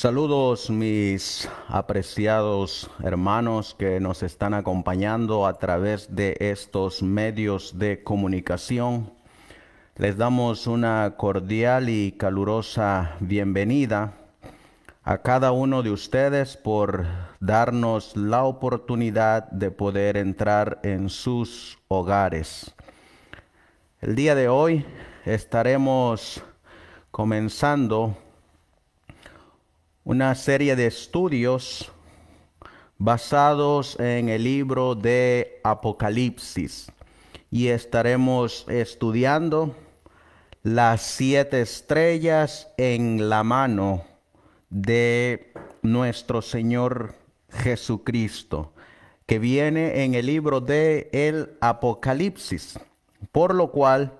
Saludos mis apreciados hermanos que nos están acompañando a través de estos medios de comunicación. Les damos una cordial y calurosa bienvenida a cada uno de ustedes por darnos la oportunidad de poder entrar en sus hogares. El día de hoy estaremos comenzando una serie de estudios basados en el libro de Apocalipsis y estaremos estudiando las siete estrellas en la mano de nuestro Señor Jesucristo, que viene en el libro de el Apocalipsis, por lo cual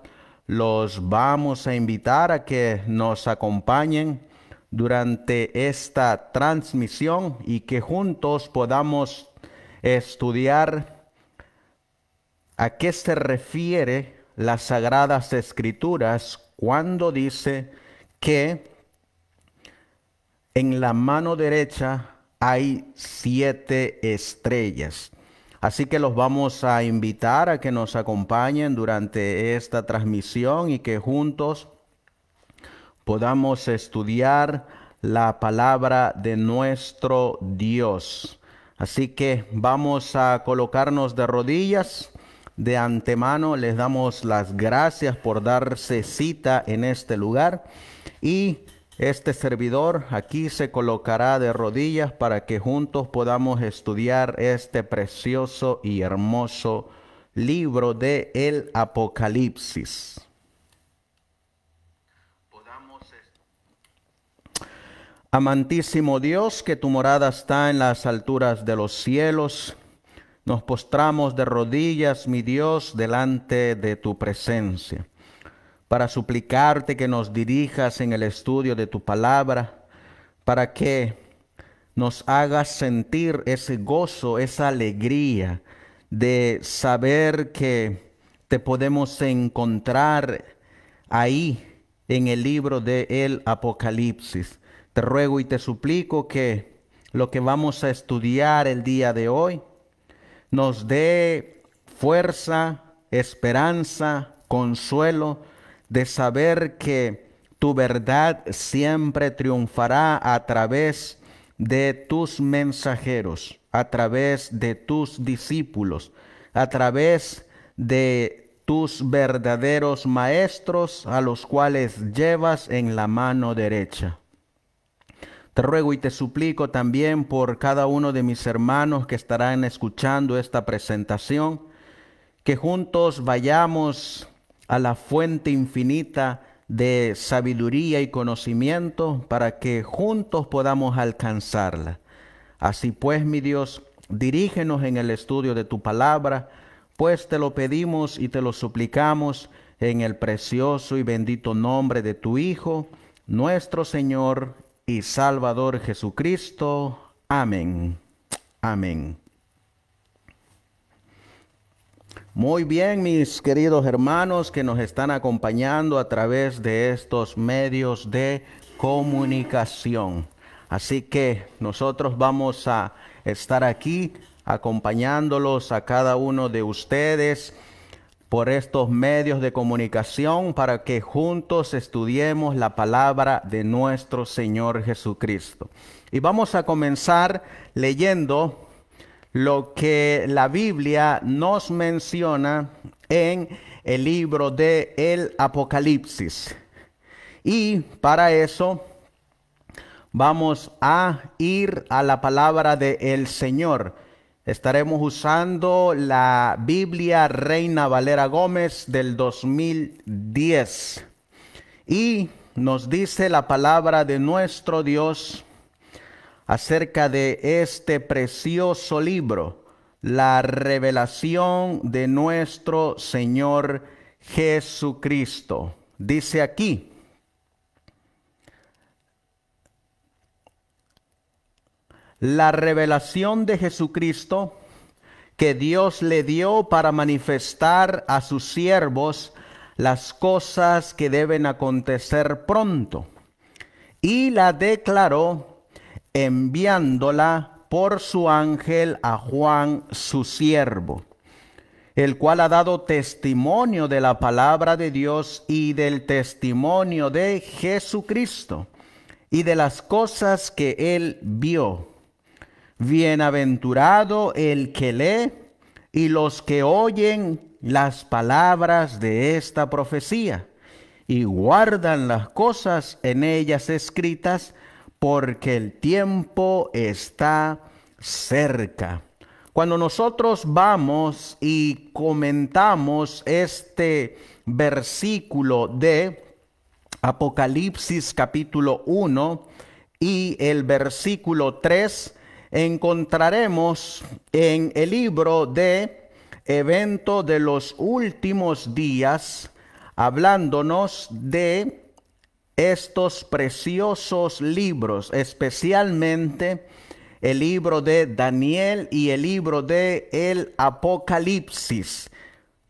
los vamos a invitar a que nos acompañen durante esta transmisión y que juntos podamos estudiar a qué se refiere las sagradas escrituras cuando dice que en la mano derecha hay siete estrellas. Así que los vamos a invitar a que nos acompañen durante esta transmisión y que juntos podamos estudiar la palabra de nuestro Dios. Así que vamos a colocarnos de rodillas. De antemano les damos las gracias por darse cita en este lugar y este servidor aquí se colocará de rodillas para que juntos podamos estudiar este precioso y hermoso libro de el Apocalipsis. Amantísimo Dios, que tu morada está en las alturas de los cielos, nos postramos de rodillas, mi Dios, delante de tu presencia, para suplicarte que nos dirijas en el estudio de tu palabra, para que nos hagas sentir ese gozo, esa alegría de saber que te podemos encontrar ahí en el libro de el Apocalipsis te ruego y te suplico que lo que vamos a estudiar el día de hoy nos dé fuerza, esperanza, consuelo de saber que tu verdad siempre triunfará a través de tus mensajeros, a través de tus discípulos, a través de tus verdaderos maestros a los cuales llevas en la mano derecha. Te ruego y te suplico también por cada uno de mis hermanos que estarán escuchando esta presentación, que juntos vayamos a la fuente infinita de sabiduría y conocimiento para que juntos podamos alcanzarla. Así pues, mi Dios, dirígenos en el estudio de tu palabra, pues te lo pedimos y te lo suplicamos en el precioso y bendito nombre de tu Hijo, nuestro Señor y Salvador Jesucristo. Amén. Amén. Muy bien, mis queridos hermanos que nos están acompañando a través de estos medios de comunicación. Así que nosotros vamos a estar aquí acompañándolos a cada uno de ustedes por estos medios de comunicación para que juntos estudiemos la palabra de nuestro Señor Jesucristo. Y vamos a comenzar leyendo lo que la Biblia nos menciona en el libro de el Apocalipsis. Y para eso vamos a ir a la palabra del el Señor. Estaremos usando la Biblia Reina Valera Gómez del 2010. Y nos dice la palabra de nuestro Dios acerca de este precioso libro, la revelación de nuestro Señor Jesucristo. Dice aquí, la revelación de Jesucristo que Dios le dio para manifestar a sus siervos las cosas que deben acontecer pronto. Y la declaró enviándola por su ángel a Juan su siervo, el cual ha dado testimonio de la palabra de Dios y del testimonio de Jesucristo y de las cosas que él vio Bienaventurado el que lee y los que oyen las palabras de esta profecía y guardan las cosas en ellas escritas, porque el tiempo está cerca. Cuando nosotros vamos y comentamos este versículo de Apocalipsis capítulo 1 y el versículo 3, encontraremos en el libro de Evento de los Últimos Días, hablándonos de estos preciosos libros, especialmente el libro de Daniel y el libro de el Apocalipsis.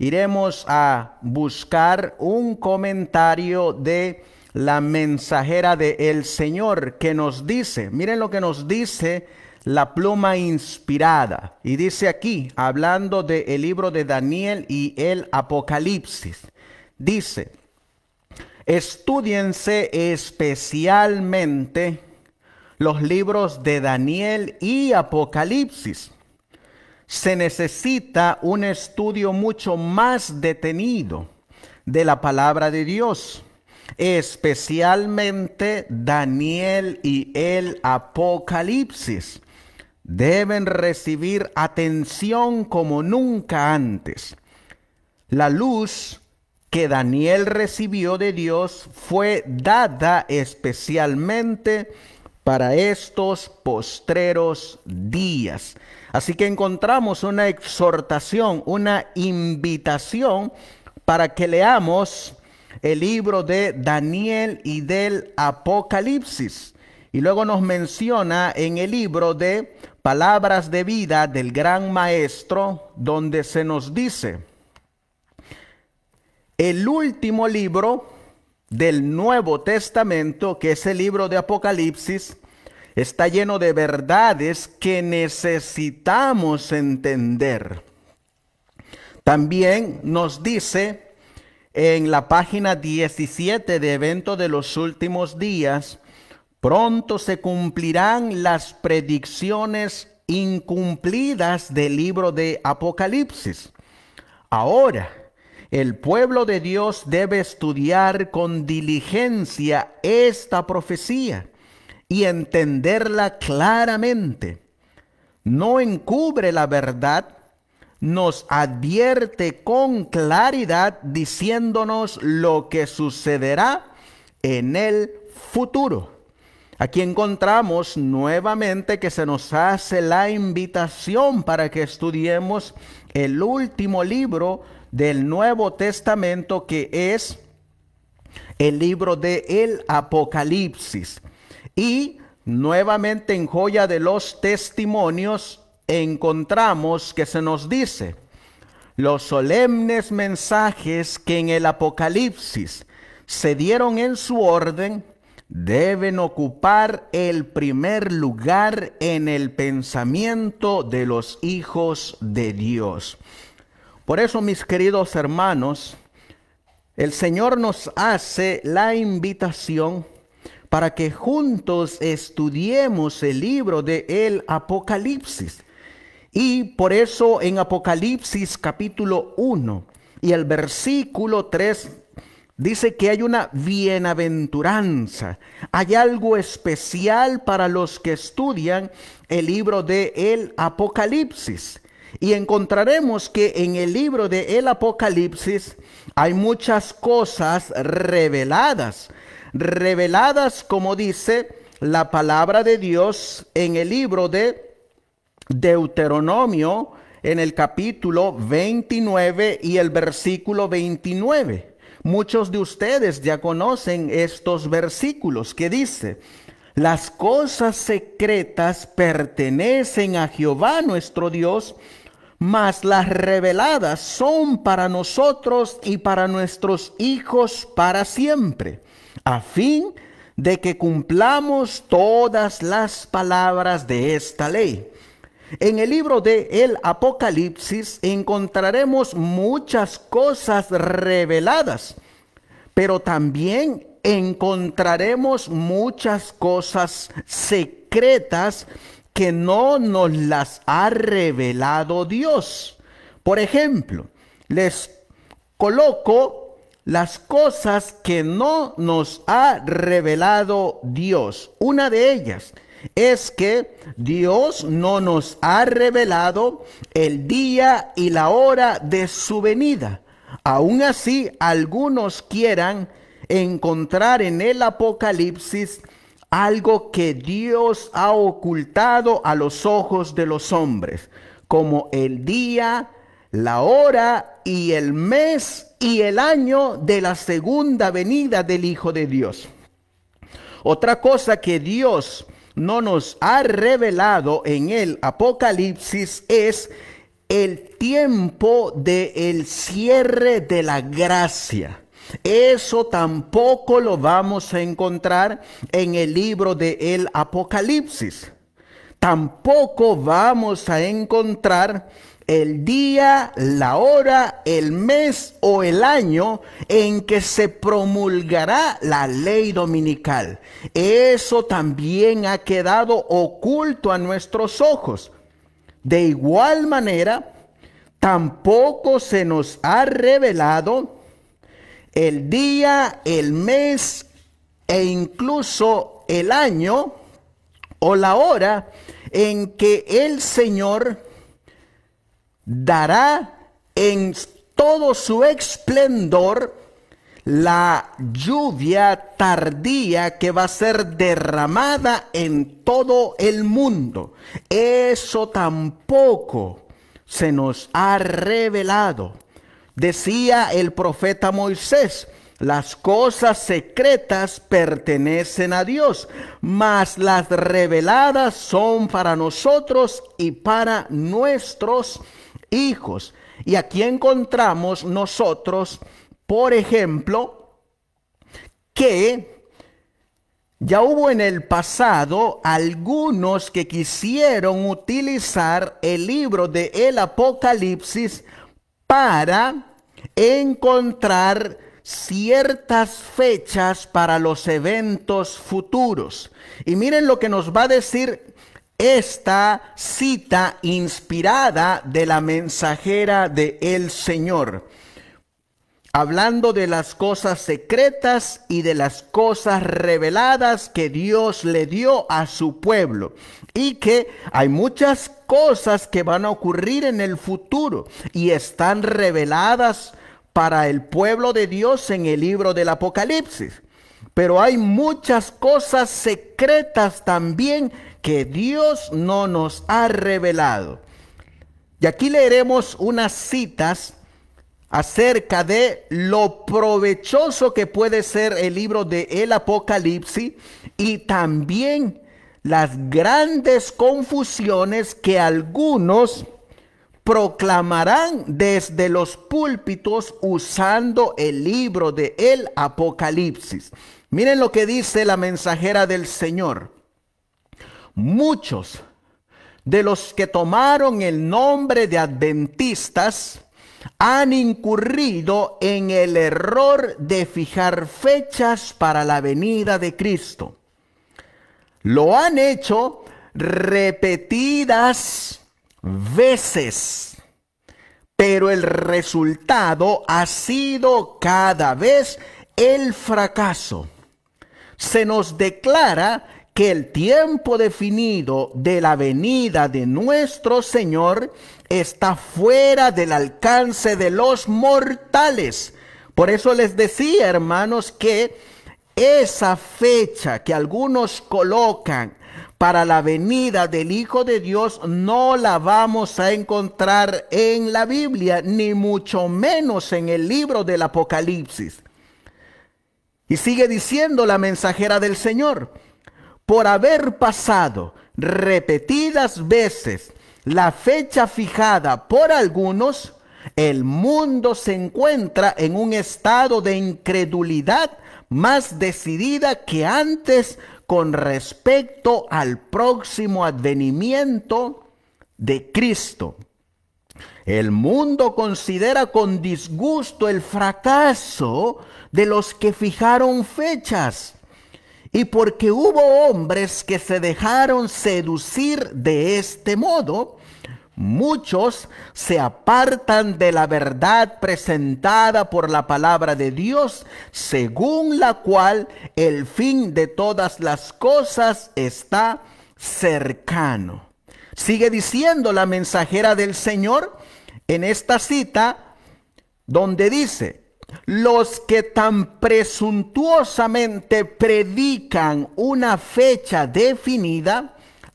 Iremos a buscar un comentario de la mensajera del el Señor que nos dice, miren lo que nos dice la pluma inspirada. Y dice aquí, hablando del el libro de Daniel y el Apocalipsis, dice, estudiense especialmente los libros de Daniel y Apocalipsis. Se necesita un estudio mucho más detenido de la palabra de Dios especialmente Daniel y el Apocalipsis deben recibir atención como nunca antes. La luz que Daniel recibió de Dios fue dada especialmente para estos postreros días. Así que encontramos una exhortación, una invitación para que leamos el libro de Daniel y del Apocalipsis. Y luego nos menciona en el libro de palabras de vida del gran maestro donde se nos dice, el último libro del Nuevo Testamento, que es el libro de Apocalipsis, está lleno de verdades que necesitamos entender. También nos dice en la página 17 de evento de los Últimos Días, Pronto se cumplirán las predicciones incumplidas del libro de Apocalipsis. Ahora, el pueblo de Dios debe estudiar con diligencia esta profecía y entenderla claramente. No encubre la verdad, nos advierte con claridad diciéndonos lo que sucederá en el futuro. Aquí encontramos nuevamente que se nos hace la invitación para que estudiemos el último libro del Nuevo Testamento que es el libro de el Apocalipsis. Y nuevamente en joya de los testimonios encontramos que se nos dice los solemnes mensajes que en el Apocalipsis se dieron en su orden deben ocupar el primer lugar en el pensamiento de los hijos de Dios. Por eso, mis queridos hermanos, el Señor nos hace la invitación para que juntos estudiemos el libro de el Apocalipsis. Y por eso en Apocalipsis capítulo 1 y el versículo 3 Dice que hay una bienaventuranza, hay algo especial para los que estudian el libro de el Apocalipsis. Y encontraremos que en el libro de el Apocalipsis hay muchas cosas reveladas, reveladas como dice la palabra de Dios en el libro de Deuteronomio en el capítulo 29 y el versículo 29. Muchos de ustedes ya conocen estos versículos que dice, las cosas secretas pertenecen a Jehová nuestro Dios, mas las reveladas son para nosotros y para nuestros hijos para siempre, a fin de que cumplamos todas las palabras de esta ley. En el libro de el Apocalipsis encontraremos muchas cosas reveladas, pero también encontraremos muchas cosas secretas que no nos las ha revelado Dios. Por ejemplo, les coloco las cosas que no nos ha revelado Dios. Una de ellas es que Dios no nos ha revelado el día y la hora de su venida. Aún así, algunos quieran encontrar en el Apocalipsis algo que Dios ha ocultado a los ojos de los hombres, como el día, la hora y el mes y el año de la segunda venida del Hijo de Dios. Otra cosa que Dios no nos ha revelado en el Apocalipsis es el tiempo del el cierre de la gracia. Eso tampoco lo vamos a encontrar en el libro del el Apocalipsis. Tampoco vamos a encontrar el día, la hora, el mes o el año en que se promulgará la ley dominical. Eso también ha quedado oculto a nuestros ojos. De igual manera, tampoco se nos ha revelado el día, el mes e incluso el año o la hora en que el Señor dará en todo su esplendor la lluvia tardía que va a ser derramada en todo el mundo. Eso tampoco se nos ha revelado. Decía el profeta Moisés, las cosas secretas pertenecen a Dios, mas las reveladas son para nosotros y para nuestros hijos. Y aquí encontramos nosotros, por ejemplo, que ya hubo en el pasado algunos que quisieron utilizar el libro de el Apocalipsis para encontrar ciertas fechas para los eventos futuros. Y miren lo que nos va a decir esta cita inspirada de la mensajera de el Señor, hablando de las cosas secretas y de las cosas reveladas que Dios le dio a su pueblo y que hay muchas cosas que van a ocurrir en el futuro y están reveladas para el pueblo de Dios en el libro del Apocalipsis. Pero hay muchas cosas secretas también que Dios no nos ha revelado. Y aquí leeremos unas citas acerca de lo provechoso que puede ser el libro de el Apocalipsis y también las grandes confusiones que algunos proclamarán desde los púlpitos usando el libro de el Apocalipsis. Miren lo que dice la mensajera del Señor muchos de los que tomaron el nombre de adventistas han incurrido en el error de fijar fechas para la venida de Cristo. Lo han hecho repetidas veces, pero el resultado ha sido cada vez el fracaso. Se nos declara que el tiempo definido de la venida de nuestro Señor está fuera del alcance de los mortales. Por eso les decía, hermanos, que esa fecha que algunos colocan para la venida del Hijo de Dios no la vamos a encontrar en la Biblia, ni mucho menos en el libro del Apocalipsis. Y sigue diciendo la mensajera del Señor por haber pasado repetidas veces la fecha fijada por algunos, el mundo se encuentra en un estado de incredulidad más decidida que antes con respecto al próximo advenimiento de Cristo. El mundo considera con disgusto el fracaso de los que fijaron fechas y porque hubo hombres que se dejaron seducir de este modo, muchos se apartan de la verdad presentada por la palabra de Dios, según la cual el fin de todas las cosas está cercano. Sigue diciendo la mensajera del Señor en esta cita donde dice, los que tan presuntuosamente predican una fecha definida,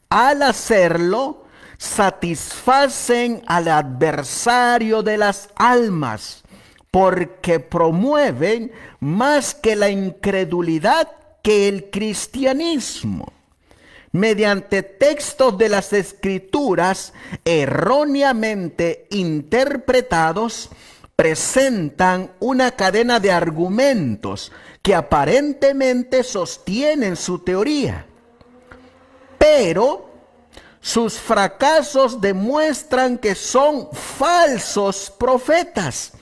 al hacerlo, satisfacen al adversario de las almas, porque promueven más que la incredulidad que el cristianismo. Mediante textos de las escrituras erróneamente interpretados, presentan una cadena de argumentos que aparentemente sostienen su teoría, pero sus fracasos demuestran que son falsos profetas,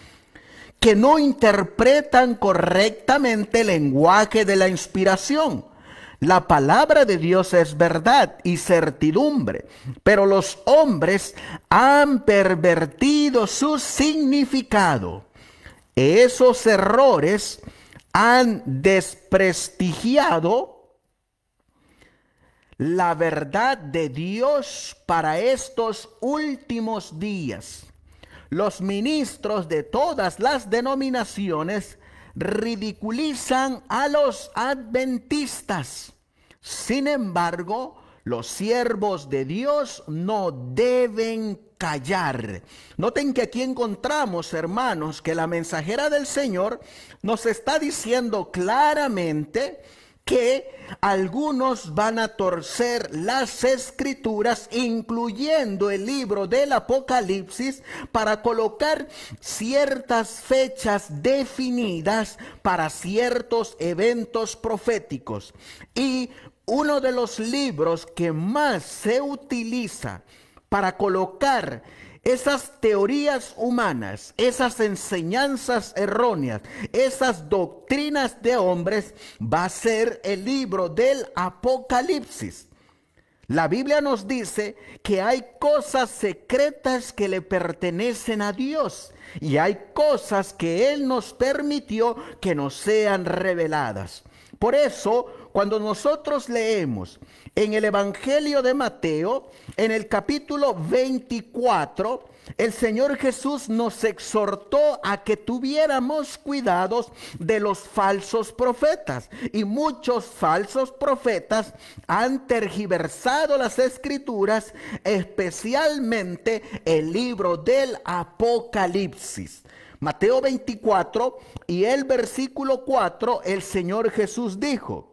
que no interpretan correctamente el lenguaje de la inspiración la palabra de Dios es verdad y certidumbre, pero los hombres han pervertido su significado. Esos errores han desprestigiado la verdad de Dios para estos últimos días. Los ministros de todas las denominaciones ridiculizan a los adventistas. Sin embargo, los siervos de Dios no deben callar. Noten que aquí encontramos, hermanos, que la mensajera del Señor nos está diciendo claramente que algunos van a torcer las escrituras, incluyendo el libro del Apocalipsis, para colocar ciertas fechas definidas para ciertos eventos proféticos. Y uno de los libros que más se utiliza para colocar esas teorías humanas, esas enseñanzas erróneas, esas doctrinas de hombres va a ser el libro del Apocalipsis. La Biblia nos dice que hay cosas secretas que le pertenecen a Dios y hay cosas que Él nos permitió que nos sean reveladas. Por eso cuando nosotros leemos en el Evangelio de Mateo, en el capítulo 24, el Señor Jesús nos exhortó a que tuviéramos cuidados de los falsos profetas. Y muchos falsos profetas han tergiversado las escrituras, especialmente el libro del Apocalipsis. Mateo 24 y el versículo 4, el Señor Jesús dijo,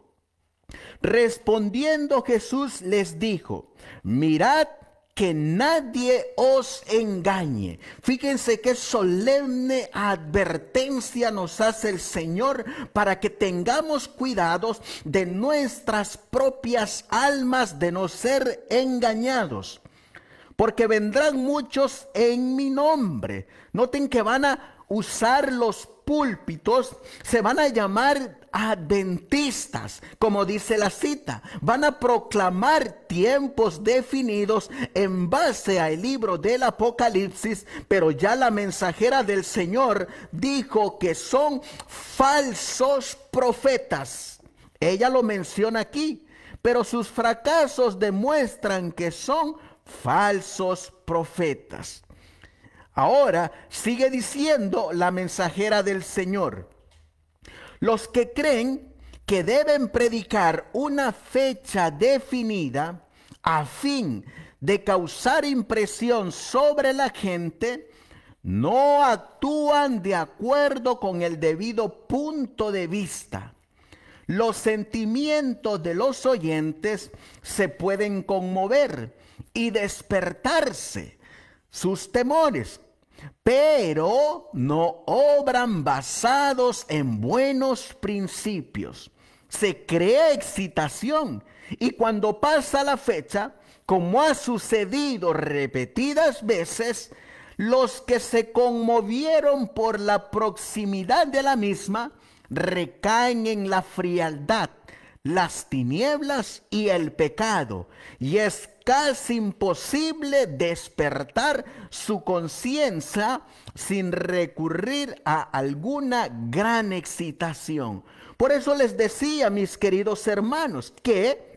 Respondiendo Jesús les dijo, mirad que nadie os engañe. Fíjense qué solemne advertencia nos hace el Señor para que tengamos cuidados de nuestras propias almas de no ser engañados. Porque vendrán muchos en mi nombre. Noten que van a usar los púlpitos, se van a llamar adventistas, como dice la cita. Van a proclamar tiempos definidos en base al libro del Apocalipsis, pero ya la mensajera del Señor dijo que son falsos profetas. Ella lo menciona aquí, pero sus fracasos demuestran que son falsos profetas. Ahora sigue diciendo la mensajera del Señor. Los que creen que deben predicar una fecha definida a fin de causar impresión sobre la gente, no actúan de acuerdo con el debido punto de vista. Los sentimientos de los oyentes se pueden conmover y despertarse sus temores pero no obran basados en buenos principios. Se crea excitación y cuando pasa la fecha, como ha sucedido repetidas veces, los que se conmovieron por la proximidad de la misma recaen en la frialdad, las tinieblas y el pecado. Y es casi imposible despertar su conciencia sin recurrir a alguna gran excitación. Por eso les decía, mis queridos hermanos, que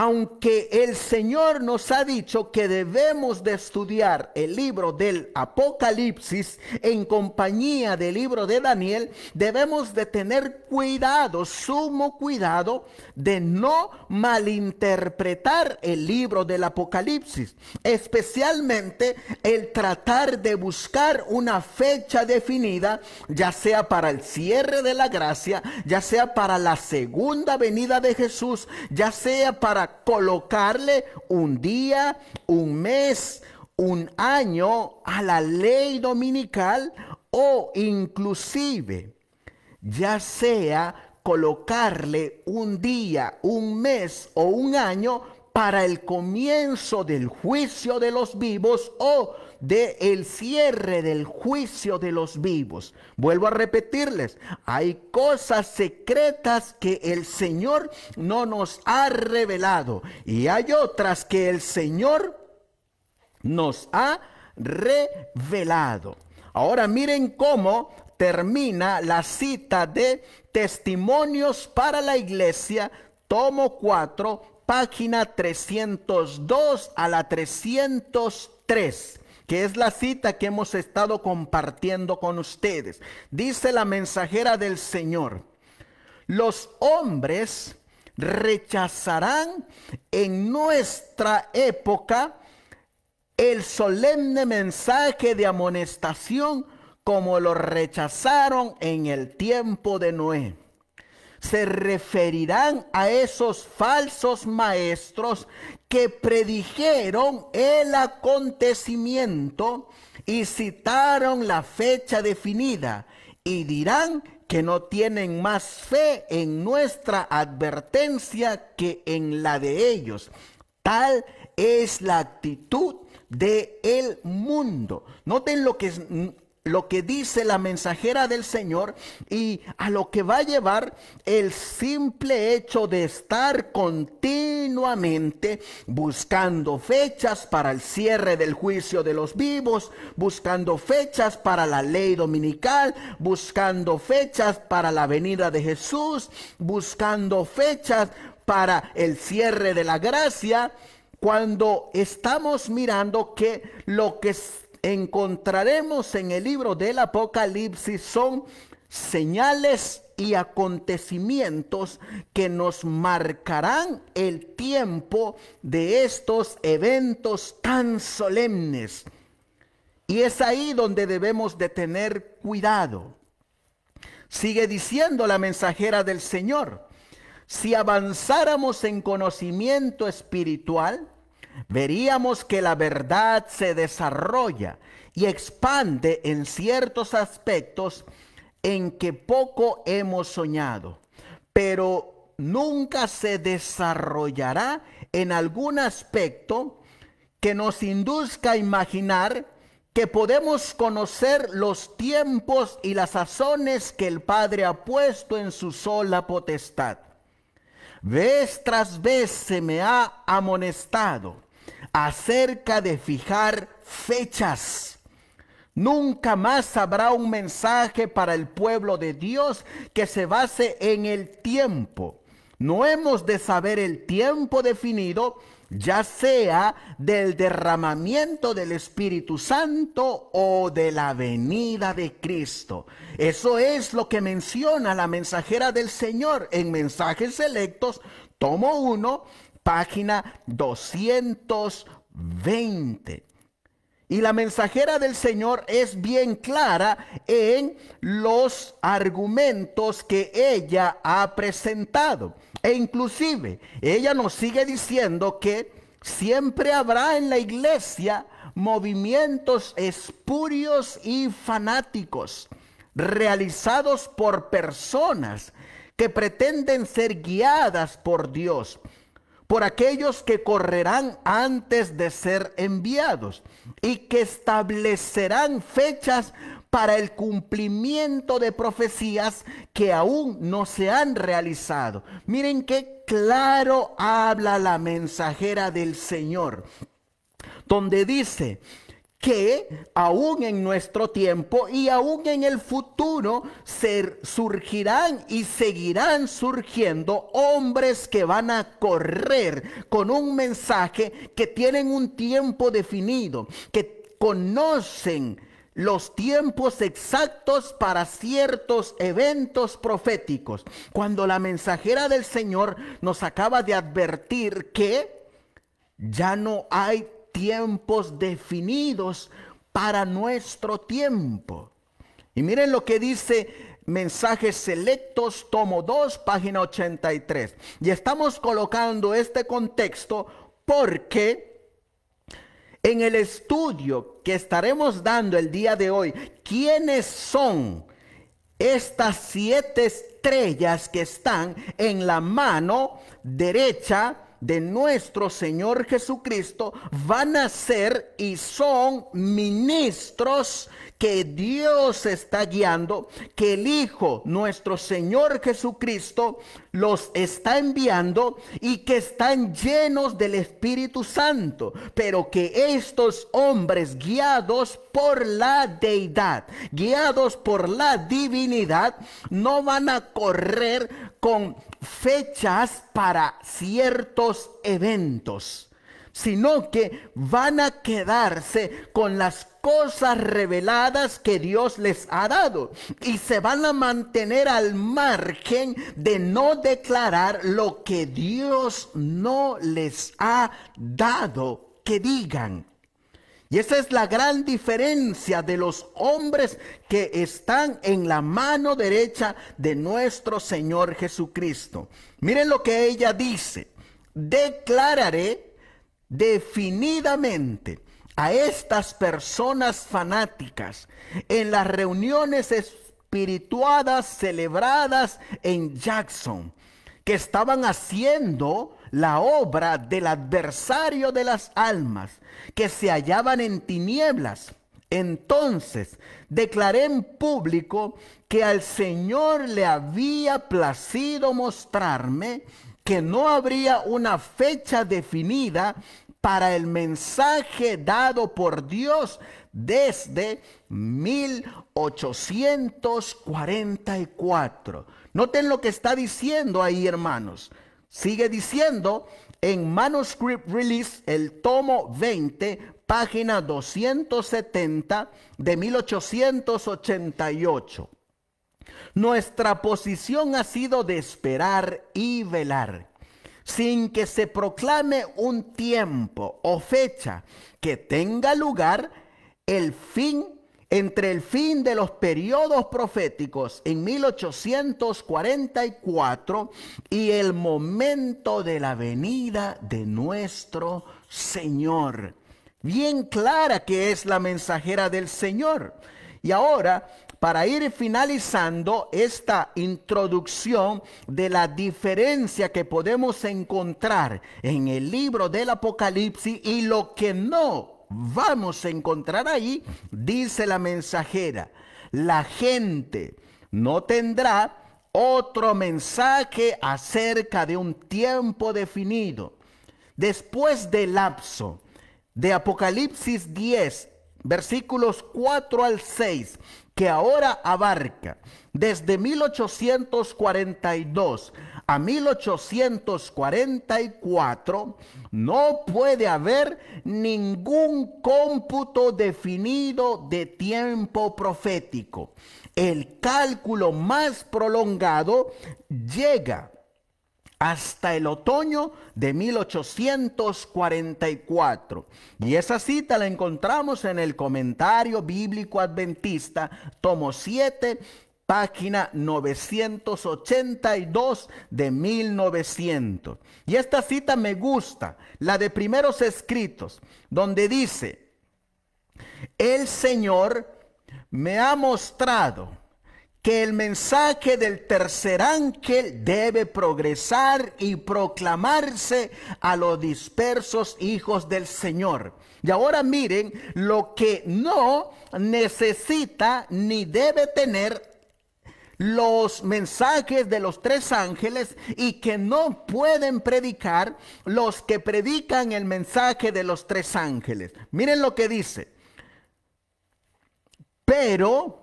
aunque el Señor nos ha dicho que debemos de estudiar el libro del Apocalipsis en compañía del libro de Daniel, debemos de tener cuidado, sumo cuidado, de no malinterpretar el libro del Apocalipsis, especialmente el tratar de buscar una fecha definida, ya sea para el cierre de la gracia, ya sea para la segunda venida de Jesús, ya sea para colocarle un día, un mes, un año a la ley dominical o inclusive ya sea colocarle un día, un mes o un año para el comienzo del juicio de los vivos o de el cierre del juicio de los vivos. Vuelvo a repetirles, hay cosas secretas que el Señor no nos ha revelado y hay otras que el Señor nos ha revelado. Ahora miren cómo termina la cita de Testimonios para la Iglesia, tomo 4, página 302 a la 303 que es la cita que hemos estado compartiendo con ustedes. Dice la mensajera del Señor, los hombres rechazarán en nuestra época el solemne mensaje de amonestación como lo rechazaron en el tiempo de Noé se referirán a esos falsos maestros que predijeron el acontecimiento y citaron la fecha definida y dirán que no tienen más fe en nuestra advertencia que en la de ellos. Tal es la actitud de el mundo. Noten lo que lo que dice la mensajera del Señor y a lo que va a llevar el simple hecho de estar continuamente buscando fechas para el cierre del juicio de los vivos, buscando fechas para la ley dominical, buscando fechas para la venida de Jesús, buscando fechas para el cierre de la gracia, cuando estamos mirando que lo que encontraremos en el libro del Apocalipsis son señales y acontecimientos que nos marcarán el tiempo de estos eventos tan solemnes. Y es ahí donde debemos de tener cuidado. Sigue diciendo la mensajera del Señor, si avanzáramos en conocimiento espiritual, veríamos que la verdad se desarrolla y expande en ciertos aspectos en que poco hemos soñado, pero nunca se desarrollará en algún aspecto que nos induzca a imaginar que podemos conocer los tiempos y las sazones que el Padre ha puesto en su sola potestad. Vez tras vez se me ha amonestado acerca de fijar fechas. Nunca más habrá un mensaje para el pueblo de Dios que se base en el tiempo. No hemos de saber el tiempo definido, ya sea del derramamiento del Espíritu Santo o de la venida de Cristo. Eso es lo que menciona la mensajera del Señor en mensajes selectos, tomo uno página 220. Y la mensajera del Señor es bien clara en los argumentos que ella ha presentado. E inclusive ella nos sigue diciendo que siempre habrá en la iglesia movimientos espurios y fanáticos realizados por personas que pretenden ser guiadas por Dios por aquellos que correrán antes de ser enviados y que establecerán fechas para el cumplimiento de profecías que aún no se han realizado. Miren qué claro habla la mensajera del Señor, donde dice, que aún en nuestro tiempo y aún en el futuro surgirán y seguirán surgiendo hombres que van a correr con un mensaje que tienen un tiempo definido, que conocen los tiempos exactos para ciertos eventos proféticos. Cuando la mensajera del Señor nos acaba de advertir que ya no hay tiempos definidos para nuestro tiempo. Y miren lo que dice Mensajes Selectos, tomo 2, página 83. Y estamos colocando este contexto porque en el estudio que estaremos dando el día de hoy, ¿quiénes son estas siete estrellas que están en la mano derecha de nuestro Señor Jesucristo van a ser y son ministros que Dios está guiando, que el Hijo, nuestro Señor Jesucristo, los está enviando y que están llenos del Espíritu Santo, pero que estos hombres guiados por la deidad, guiados por la divinidad, no van a correr con fechas para ciertos eventos sino que van a quedarse con las cosas reveladas que Dios les ha dado y se van a mantener al margen de no declarar lo que Dios no les ha dado que digan. Y esa es la gran diferencia de los hombres que están en la mano derecha de nuestro Señor Jesucristo. Miren lo que ella dice. Declararé definidamente a estas personas fanáticas en las reuniones espirituadas celebradas en Jackson, que estaban haciendo la obra del adversario de las almas, que se hallaban en tinieblas. Entonces declaré en público que al Señor le había placido mostrarme que no habría una fecha definida para el mensaje dado por Dios desde 1844. Noten lo que está diciendo ahí, hermanos. Sigue diciendo en Manuscript Release, el tomo 20, página 270 de 1888. Nuestra posición ha sido de esperar y velar sin que se proclame un tiempo o fecha que tenga lugar el fin entre el fin de los periodos proféticos en 1844 y el momento de la venida de nuestro Señor. Bien clara que es la mensajera del Señor. Y ahora para ir finalizando esta introducción de la diferencia que podemos encontrar en el libro del Apocalipsis y lo que no vamos a encontrar ahí, dice la mensajera, la gente no tendrá otro mensaje acerca de un tiempo definido. Después del lapso de Apocalipsis 10, versículos 4 al 6, que ahora abarca desde 1842 a 1844, no puede haber ningún cómputo definido de tiempo profético. El cálculo más prolongado llega hasta el otoño de 1844. Y esa cita la encontramos en el comentario bíblico adventista, tomo 7, página 982 de 1900. Y esta cita me gusta, la de primeros escritos, donde dice, el Señor me ha mostrado que el mensaje del tercer ángel debe progresar y proclamarse a los dispersos hijos del Señor. Y ahora miren lo que no necesita ni debe tener los mensajes de los tres ángeles y que no pueden predicar los que predican el mensaje de los tres ángeles. Miren lo que dice. Pero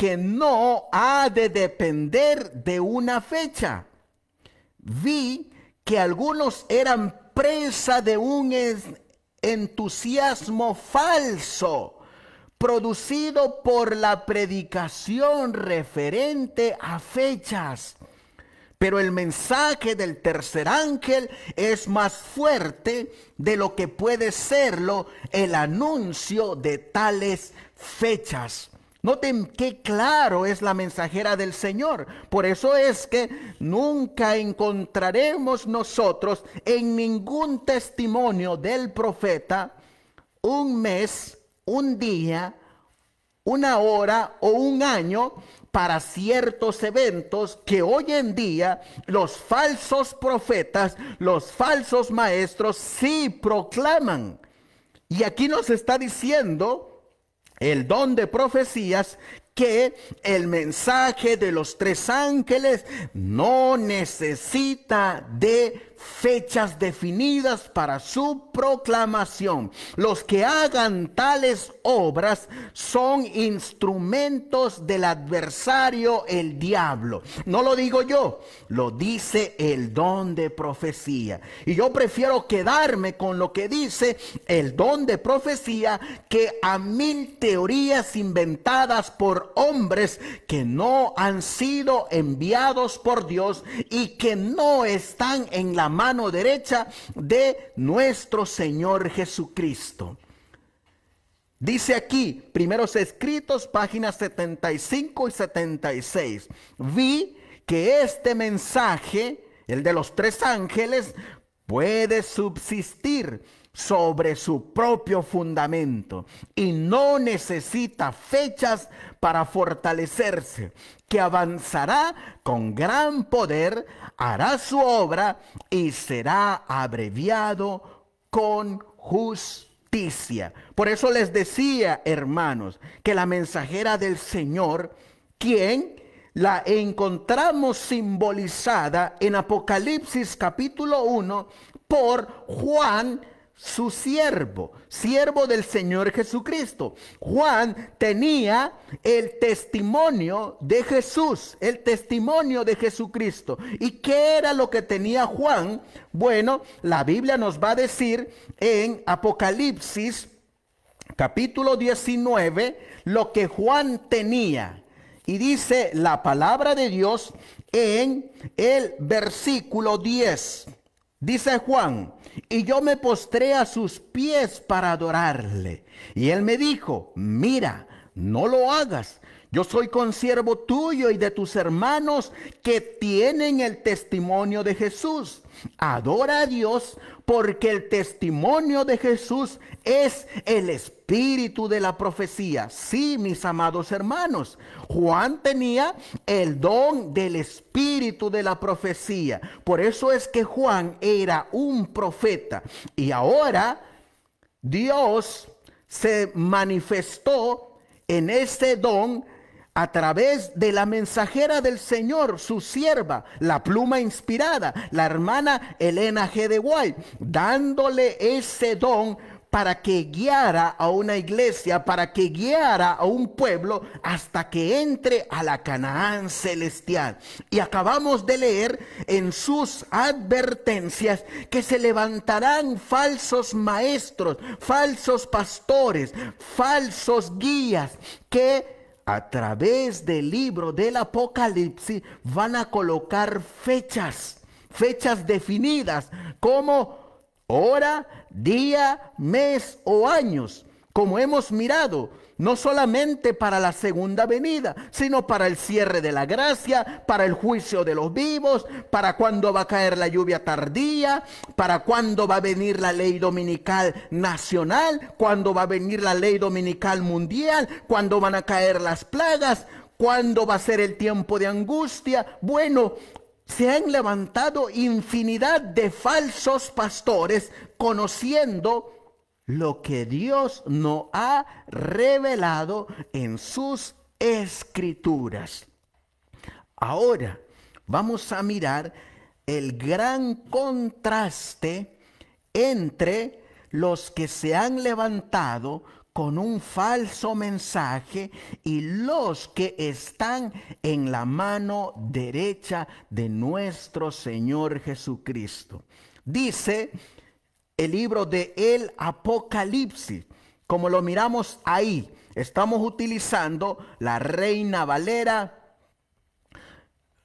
que no ha de depender de una fecha. Vi que algunos eran presa de un entusiasmo falso producido por la predicación referente a fechas. Pero el mensaje del tercer ángel es más fuerte de lo que puede serlo el anuncio de tales fechas. Noten qué claro es la mensajera del Señor. Por eso es que nunca encontraremos nosotros en ningún testimonio del profeta un mes, un día, una hora o un año para ciertos eventos que hoy en día los falsos profetas, los falsos maestros sí proclaman. Y aquí nos está diciendo el don de profecías que el mensaje de los tres ángeles no necesita de fechas definidas para su proclamación. Los que hagan tales obras son instrumentos del adversario, el diablo. No lo digo yo, lo dice el don de profecía. Y yo prefiero quedarme con lo que dice el don de profecía que a mil teorías inventadas por hombres que no han sido enviados por Dios y que no están en la mano derecha de nuestro Señor Jesucristo. Dice aquí, primeros escritos, páginas 75 y 76. Vi que este mensaje, el de los tres ángeles, puede subsistir sobre su propio fundamento y no necesita fechas para fortalecerse, que avanzará con gran poder, hará su obra y será abreviado con justicia. Por eso les decía, hermanos, que la mensajera del Señor, quien la encontramos simbolizada en Apocalipsis capítulo 1 por Juan su siervo, siervo del Señor Jesucristo. Juan tenía el testimonio de Jesús, el testimonio de Jesucristo. ¿Y qué era lo que tenía Juan? Bueno, la Biblia nos va a decir en Apocalipsis capítulo 19 lo que Juan tenía. Y dice la palabra de Dios en el versículo 10. Dice Juan, y yo me postré a sus pies para adorarle. Y él me dijo, mira, no lo hagas. Yo soy consiervo tuyo y de tus hermanos que tienen el testimonio de Jesús. Adora a Dios porque el testimonio de Jesús es el espíritu de la profecía. Sí, mis amados hermanos, Juan tenía el don del espíritu de la profecía. Por eso es que Juan era un profeta. Y ahora Dios se manifestó en ese don a través de la mensajera del Señor, su sierva, la pluma inspirada, la hermana Elena G. de Guay, dándole ese don para que guiara a una iglesia, para que guiara a un pueblo hasta que entre a la Canaán celestial. Y acabamos de leer en sus advertencias que se levantarán falsos maestros, falsos pastores, falsos guías que a través del libro del Apocalipsis van a colocar fechas, fechas definidas como hora, día, mes o años. Como hemos mirado, no solamente para la segunda venida, sino para el cierre de la gracia, para el juicio de los vivos, para cuando va a caer la lluvia tardía, para cuando va a venir la ley dominical nacional, cuando va a venir la ley dominical mundial, cuando van a caer las plagas, cuando va a ser el tiempo de angustia. Bueno, se han levantado infinidad de falsos pastores conociendo lo que Dios no ha revelado en sus escrituras. Ahora vamos a mirar el gran contraste entre los que se han levantado con un falso mensaje y los que están en la mano derecha de nuestro Señor Jesucristo. Dice el libro de el Apocalipsis. Como lo miramos ahí, estamos utilizando la Reina Valera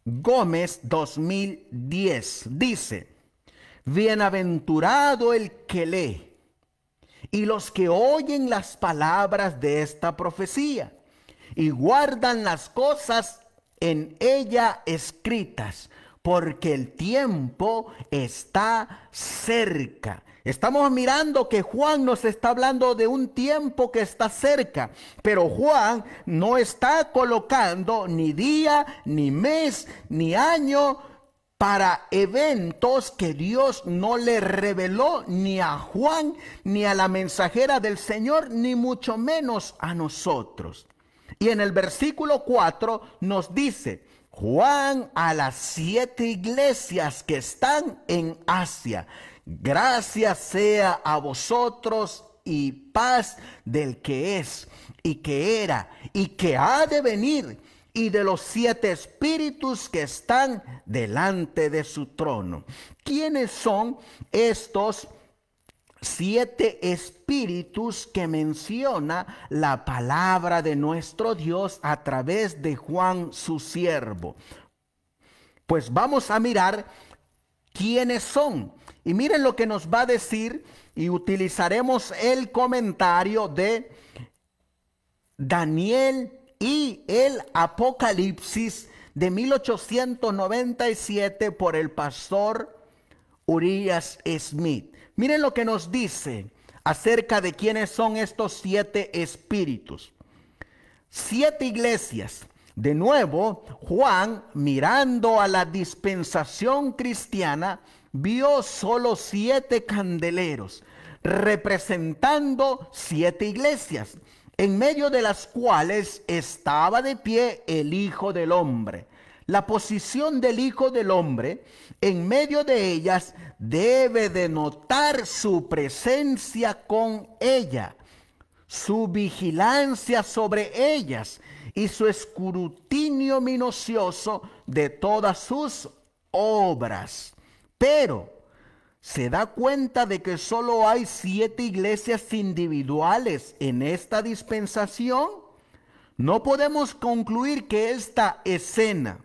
Gómez 2010. Dice, bienaventurado el que lee y los que oyen las palabras de esta profecía y guardan las cosas en ella escritas, porque el tiempo está cerca. Estamos mirando que Juan nos está hablando de un tiempo que está cerca, pero Juan no está colocando ni día, ni mes, ni año para eventos que Dios no le reveló ni a Juan, ni a la mensajera del Señor, ni mucho menos a nosotros. Y en el versículo 4 nos dice, Juan a las siete iglesias que están en Asia. Gracias sea a vosotros y paz del que es y que era y que ha de venir y de los siete espíritus que están delante de su trono. ¿Quiénes son estos siete espíritus que menciona la palabra de nuestro Dios a través de Juan su siervo? Pues vamos a mirar quiénes son y miren lo que nos va a decir y utilizaremos el comentario de Daniel y el Apocalipsis de 1897 por el pastor Urias Smith. Miren lo que nos dice acerca de quiénes son estos siete espíritus. Siete iglesias. De nuevo, Juan, mirando a la dispensación cristiana, vio solo siete candeleros, representando siete iglesias, en medio de las cuales estaba de pie el Hijo del Hombre. La posición del Hijo del Hombre en medio de ellas debe denotar su presencia con ella, su vigilancia sobre ellas y su escrutinio minucioso de todas sus obras pero se da cuenta de que solo hay siete iglesias individuales en esta dispensación, no podemos concluir que esta escena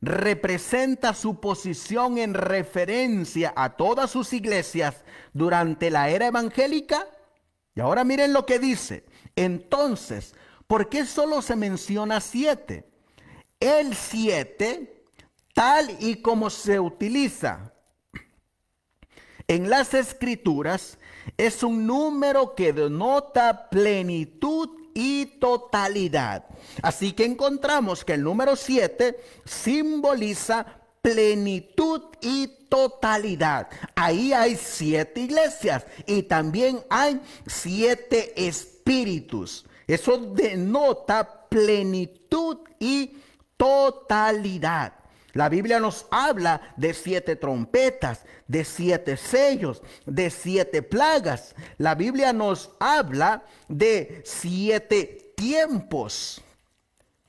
representa su posición en referencia a todas sus iglesias durante la era evangélica. Y ahora miren lo que dice. Entonces, ¿por qué solo se menciona siete? El siete tal y como se utiliza en las escrituras, es un número que denota plenitud y totalidad. Así que encontramos que el número 7 simboliza plenitud y totalidad. Ahí hay siete iglesias y también hay siete espíritus. Eso denota plenitud y totalidad. La Biblia nos habla de siete trompetas, de siete sellos, de siete plagas. La Biblia nos habla de siete tiempos.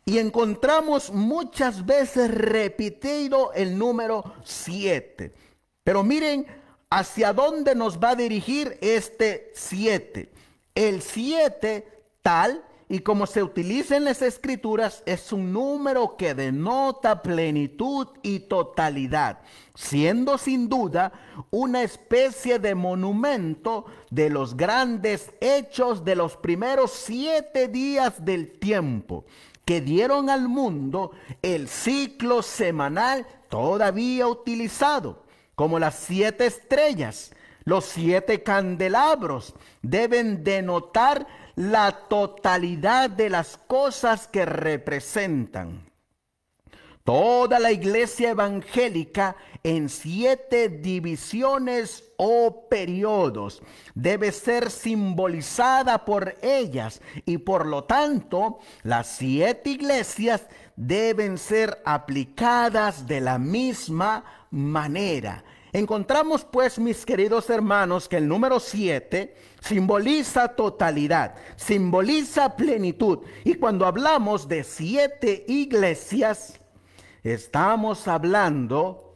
Y encontramos muchas veces repetido el número siete. Pero miren hacia dónde nos va a dirigir este siete. El siete tal y como se utiliza en las escrituras, es un número que denota plenitud y totalidad, siendo sin duda una especie de monumento de los grandes hechos de los primeros siete días del tiempo que dieron al mundo el ciclo semanal todavía utilizado, como las siete estrellas. Los siete candelabros deben denotar la totalidad de las cosas que representan. Toda la iglesia evangélica en siete divisiones o periodos debe ser simbolizada por ellas y por lo tanto las siete iglesias deben ser aplicadas de la misma manera. Encontramos pues, mis queridos hermanos, que el número siete simboliza totalidad, simboliza plenitud. Y cuando hablamos de siete iglesias, estamos hablando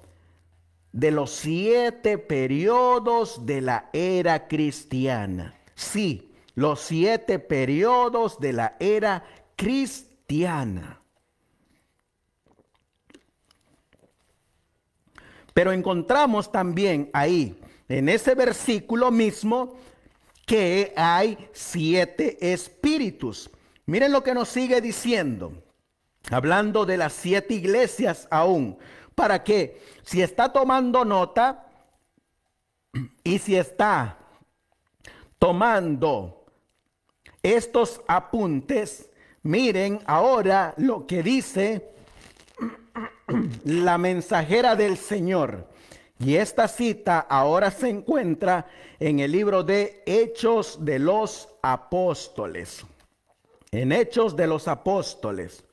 de los siete periodos de la era cristiana. Sí, los siete periodos de la era cristiana. Pero encontramos también ahí, en ese versículo mismo, que hay siete espíritus. Miren lo que nos sigue diciendo, hablando de las siete iglesias aún, para que si está tomando nota y si está tomando estos apuntes, miren ahora lo que dice la mensajera del Señor. Y esta cita ahora se encuentra en el libro de Hechos de los Apóstoles. En Hechos de los Apóstoles.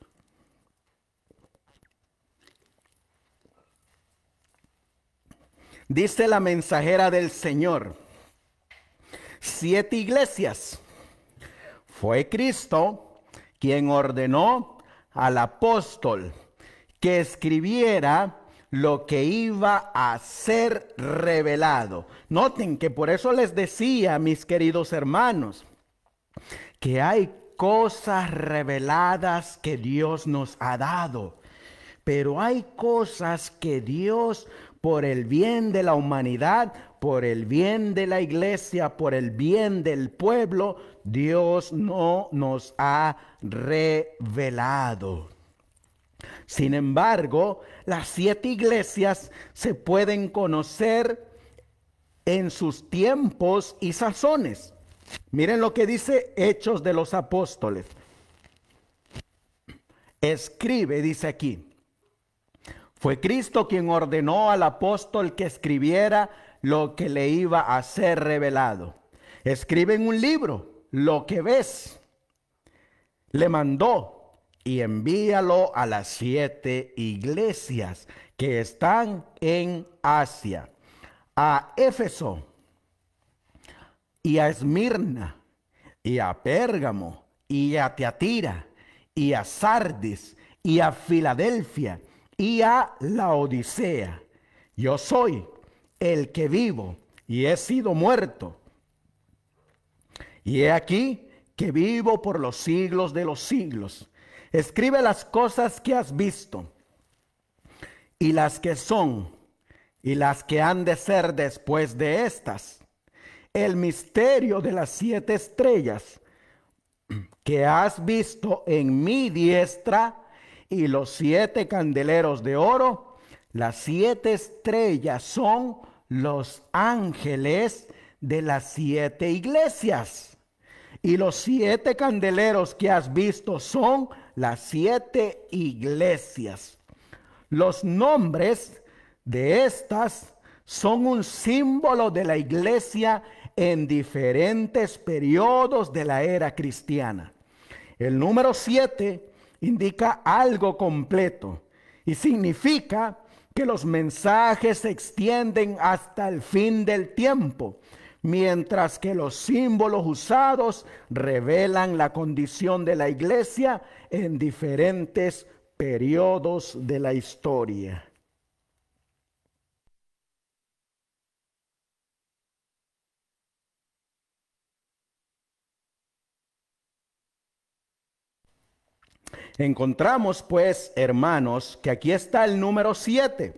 Dice la mensajera del Señor, siete iglesias. Fue Cristo quien ordenó al apóstol que escribiera lo que iba a ser revelado. Noten que por eso les decía, mis queridos hermanos, que hay cosas reveladas que Dios nos ha dado, pero hay cosas que Dios, por el bien de la humanidad, por el bien de la iglesia, por el bien del pueblo, Dios no nos ha revelado. Sin embargo, las siete iglesias se pueden conocer en sus tiempos y sazones. Miren lo que dice Hechos de los Apóstoles. Escribe, dice aquí. Fue Cristo quien ordenó al apóstol que escribiera lo que le iba a ser revelado. Escribe en un libro lo que ves. Le mandó y envíalo a las siete iglesias que están en Asia, a Éfeso y a Esmirna y a Pérgamo y a Teatira y a Sardis y a Filadelfia y a Laodicea. Yo soy el que vivo y he sido muerto. Y he aquí que vivo por los siglos de los siglos Escribe las cosas que has visto y las que son y las que han de ser después de estas. El misterio de las siete estrellas que has visto en mi diestra y los siete candeleros de oro. Las siete estrellas son los ángeles de las siete iglesias. Y los siete candeleros que has visto son las siete iglesias. Los nombres de estas son un símbolo de la iglesia en diferentes periodos de la era cristiana. El número siete indica algo completo y significa que los mensajes se extienden hasta el fin del tiempo mientras que los símbolos usados revelan la condición de la iglesia en diferentes periodos de la historia. Encontramos pues, hermanos, que aquí está el número 7.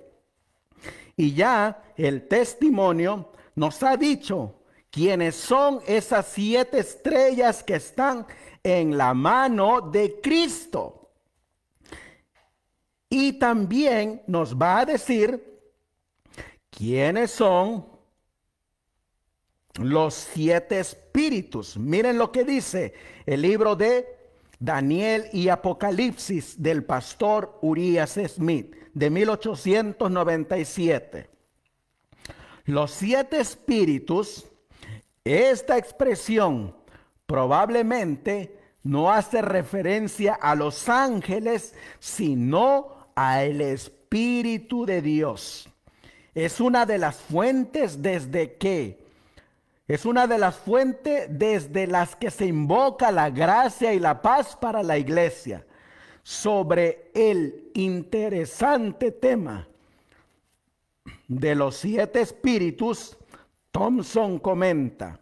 Y ya el testimonio nos ha dicho quienes son esas siete estrellas que están en la mano de Cristo. Y también nos va a decir quiénes son los siete espíritus. Miren lo que dice el libro de Daniel y Apocalipsis del pastor Urias Smith de 1897. Los siete espíritus esta expresión probablemente no hace referencia a los ángeles, sino a el Espíritu de Dios. Es una de las fuentes desde que es una de las fuentes desde las que se invoca la gracia y la paz para la iglesia sobre el interesante tema de los siete espíritus comenta,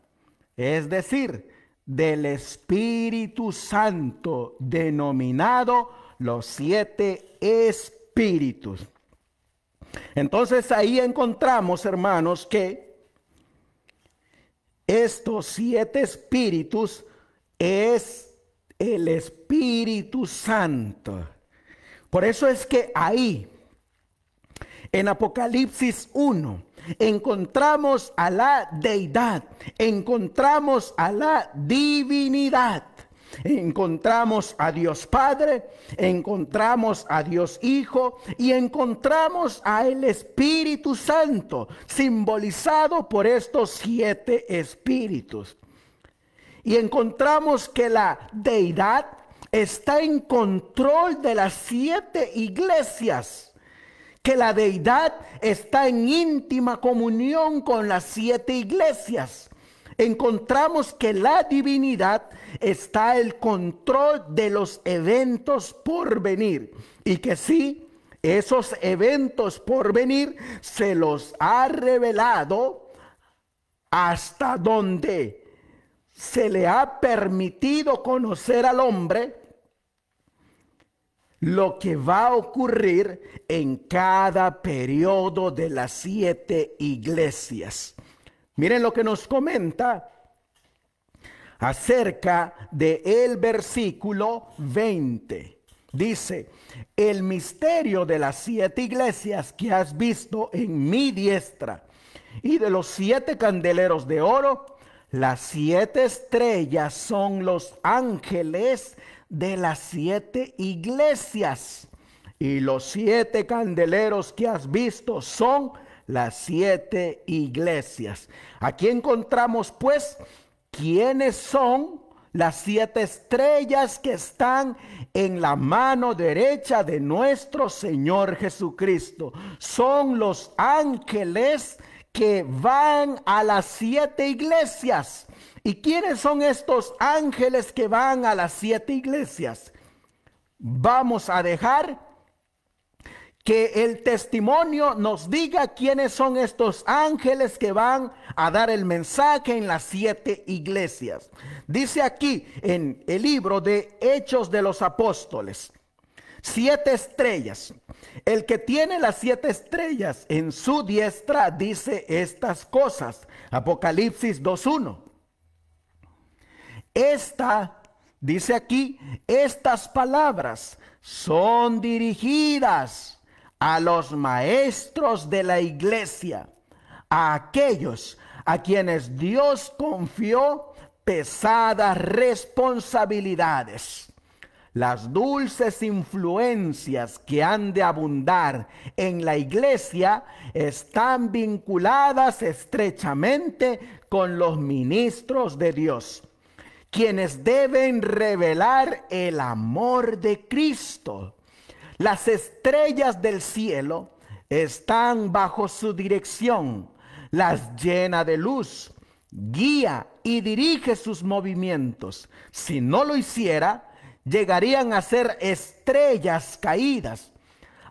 es decir, del Espíritu Santo, denominado los siete espíritus. Entonces ahí encontramos, hermanos, que estos siete espíritus es el Espíritu Santo. Por eso es que ahí, en Apocalipsis 1, encontramos a la deidad, encontramos a la divinidad. Encontramos a Dios Padre, encontramos a Dios Hijo y encontramos a el Espíritu Santo, simbolizado por estos siete espíritus. Y encontramos que la deidad está en control de las siete iglesias que la deidad está en íntima comunión con las siete iglesias. Encontramos que la divinidad está el control de los eventos por venir y que sí, esos eventos por venir se los ha revelado hasta donde se le ha permitido conocer al hombre lo que va a ocurrir en cada periodo de las siete iglesias. Miren lo que nos comenta acerca de el versículo 20. Dice, el misterio de las siete iglesias que has visto en mi diestra y de los siete candeleros de oro, las siete estrellas son los ángeles de las siete iglesias. Y los siete candeleros que has visto son las siete iglesias. Aquí encontramos pues quiénes son las siete estrellas que están en la mano derecha de nuestro Señor Jesucristo. Son los ángeles que van a las siete iglesias. ¿Y quiénes son estos ángeles que van a las siete iglesias? Vamos a dejar que el testimonio nos diga quiénes son estos ángeles que van a dar el mensaje en las siete iglesias. Dice aquí en el libro de Hechos de los Apóstoles, siete estrellas. El que tiene las siete estrellas en su diestra dice estas cosas. Apocalipsis 2.1. Esta, dice aquí, estas palabras son dirigidas a los maestros de la iglesia, a aquellos a quienes Dios confió pesadas responsabilidades. Las dulces influencias que han de abundar en la iglesia están vinculadas estrechamente con los ministros de Dios quienes deben revelar el amor de Cristo. Las estrellas del cielo están bajo su dirección, las llena de luz, guía y dirige sus movimientos. Si no lo hiciera, llegarían a ser estrellas caídas.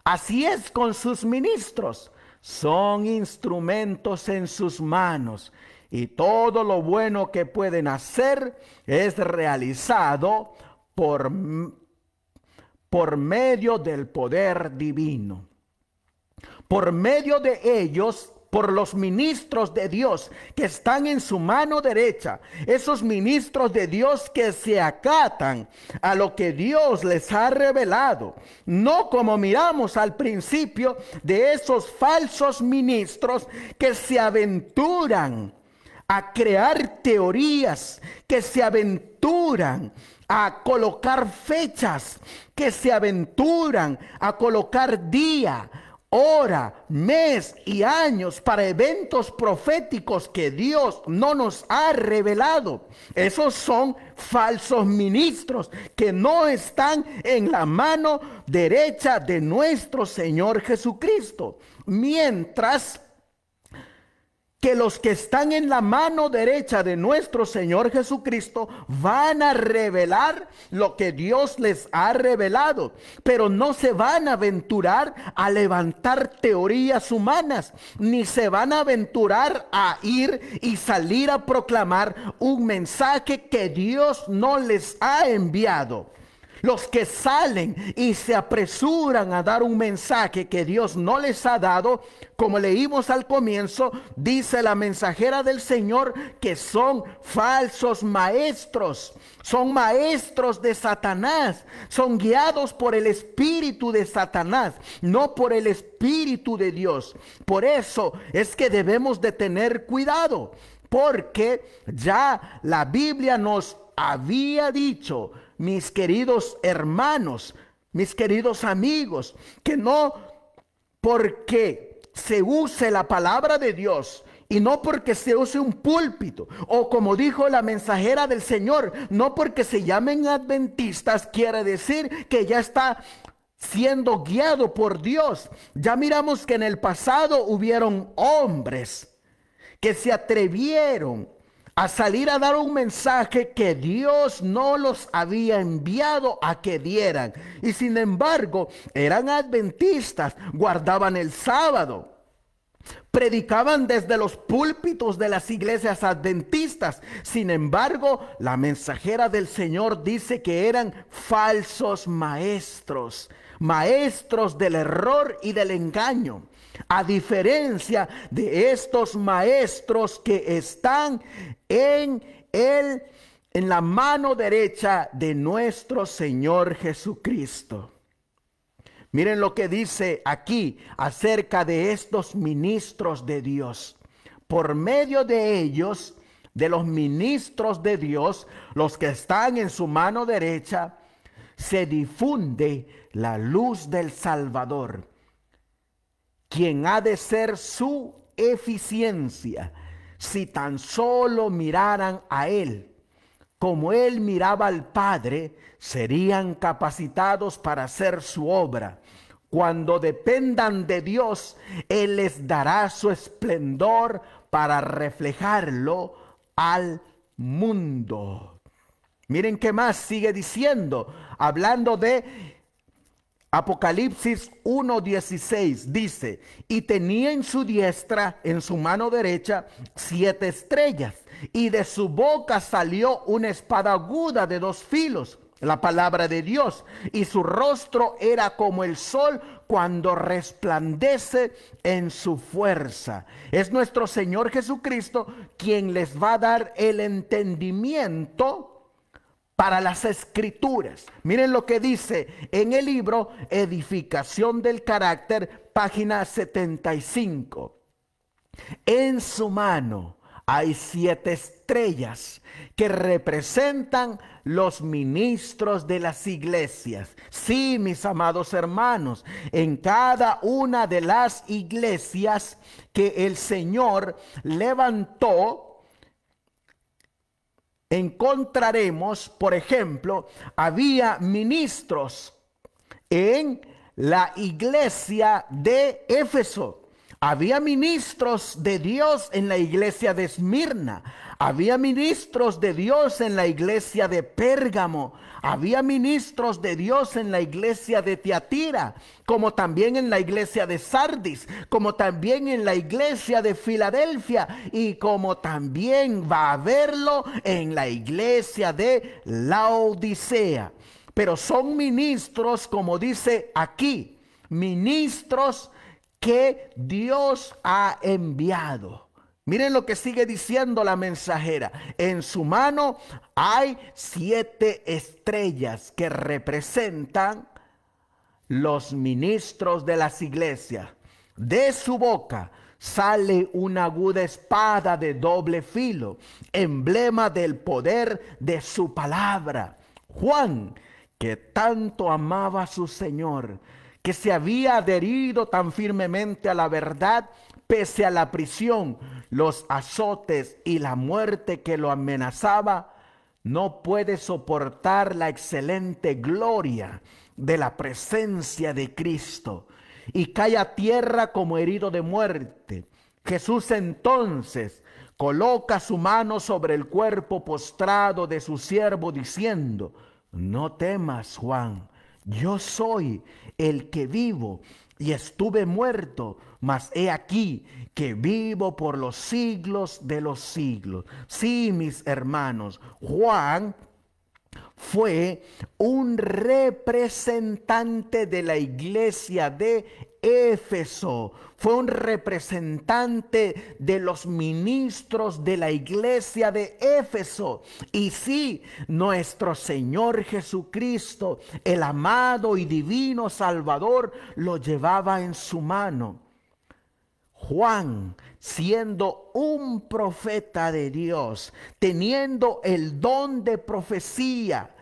Así es con sus ministros. Son instrumentos en sus manos y todo lo bueno que pueden hacer es realizado por, por medio del poder divino. Por medio de ellos por los ministros de Dios que están en su mano derecha, esos ministros de Dios que se acatan a lo que Dios les ha revelado, no como miramos al principio de esos falsos ministros que se aventuran a crear teorías que se aventuran a colocar fechas, que se aventuran a colocar día, hora, mes y años para eventos proféticos que Dios no nos ha revelado. Esos son falsos ministros que no están en la mano derecha de nuestro Señor Jesucristo. Mientras que los que están en la mano derecha de nuestro Señor Jesucristo van a revelar lo que Dios les ha revelado, pero no se van a aventurar a levantar teorías humanas, ni se van a aventurar a ir y salir a proclamar un mensaje que Dios no les ha enviado los que salen y se apresuran a dar un mensaje que Dios no les ha dado, como leímos al comienzo, dice la mensajera del Señor que son falsos maestros, son maestros de Satanás, son guiados por el espíritu de Satanás, no por el espíritu de Dios. Por eso es que debemos de tener cuidado porque ya la Biblia nos había dicho mis queridos hermanos, mis queridos amigos, que no porque se use la palabra de Dios y no porque se use un púlpito, o como dijo la mensajera del Señor, no porque se llamen adventistas quiere decir que ya está siendo guiado por Dios. Ya miramos que en el pasado hubieron hombres que se atrevieron a salir a dar un mensaje que Dios no los había enviado a que dieran. Y sin embargo, eran adventistas, guardaban el sábado. Predicaban desde los púlpitos de las iglesias adventistas. Sin embargo, la mensajera del Señor dice que eran falsos maestros, maestros del error y del engaño. A diferencia de estos maestros que están en el en la mano derecha de nuestro Señor Jesucristo. Miren lo que dice aquí acerca de estos ministros de Dios. Por medio de ellos, de los ministros de Dios, los que están en su mano derecha, se difunde la luz del Salvador quien ha de ser su eficiencia, si tan solo miraran a Él. Como Él miraba al Padre, serían capacitados para hacer su obra. Cuando dependan de Dios, Él les dará su esplendor para reflejarlo al mundo. Miren qué más sigue diciendo, hablando de Apocalipsis 1.16 dice, y tenía en su diestra, en su mano derecha, siete estrellas, y de su boca salió una espada aguda de dos filos, la palabra de Dios, y su rostro era como el sol cuando resplandece en su fuerza. Es nuestro Señor Jesucristo quien les va a dar el entendimiento para las escrituras. Miren lo que dice en el libro Edificación del Carácter, página 75. En su mano hay siete estrellas que representan los ministros de las iglesias. Sí, mis amados hermanos, en cada una de las iglesias que el Señor levantó, encontraremos, por ejemplo, había ministros en la iglesia de Éfeso había ministros de Dios en la iglesia de Esmirna, había ministros de Dios en la iglesia de Pérgamo, había ministros de Dios en la iglesia de Tiatira, como también en la iglesia de Sardis, como también en la iglesia de Filadelfia y como también va a haberlo en la iglesia de Laodicea. Pero son ministros, como dice aquí, ministros que Dios ha enviado. Miren lo que sigue diciendo la mensajera. En su mano hay siete estrellas que representan los ministros de las iglesias. De su boca sale una aguda espada de doble filo, emblema del poder de su palabra. Juan, que tanto amaba a su Señor, que se había adherido tan firmemente a la verdad pese a la prisión, los azotes y la muerte que lo amenazaba, no puede soportar la excelente gloria de la presencia de Cristo y cae a tierra como herido de muerte. Jesús entonces coloca su mano sobre el cuerpo postrado de su siervo diciendo, no temas Juan, yo soy el que vivo y estuve muerto, mas he aquí que vivo por los siglos de los siglos. Sí, mis hermanos, Juan fue un representante de la iglesia de Éfeso, fue un representante de los ministros de la iglesia de Éfeso. Y sí, nuestro Señor Jesucristo, el amado y divino Salvador, lo llevaba en su mano. Juan, siendo un profeta de Dios, teniendo el don de profecía,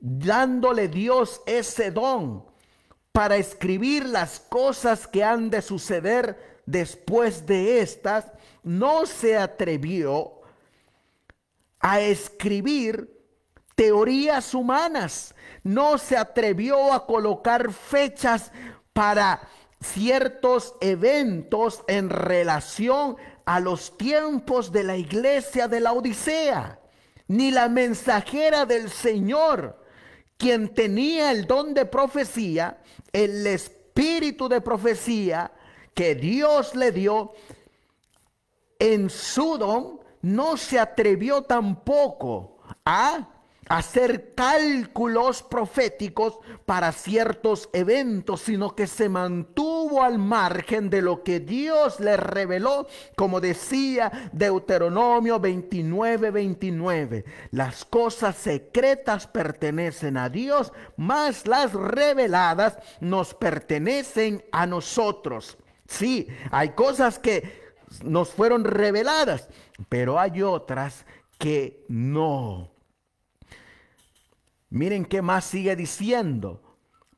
dándole Dios ese don, para escribir las cosas que han de suceder después de estas, no se atrevió a escribir teorías humanas, no se atrevió a colocar fechas para ciertos eventos en relación a los tiempos de la iglesia de la Odisea, ni la mensajera del Señor quien tenía el don de profecía, el espíritu de profecía que Dios le dio, en su don no se atrevió tampoco a hacer cálculos proféticos para ciertos eventos, sino que se mantuvo al margen de lo que Dios le reveló, como decía Deuteronomio 29, 29. Las cosas secretas pertenecen a Dios, más las reveladas nos pertenecen a nosotros. Sí, hay cosas que nos fueron reveladas, pero hay otras que no. Miren qué más sigue diciendo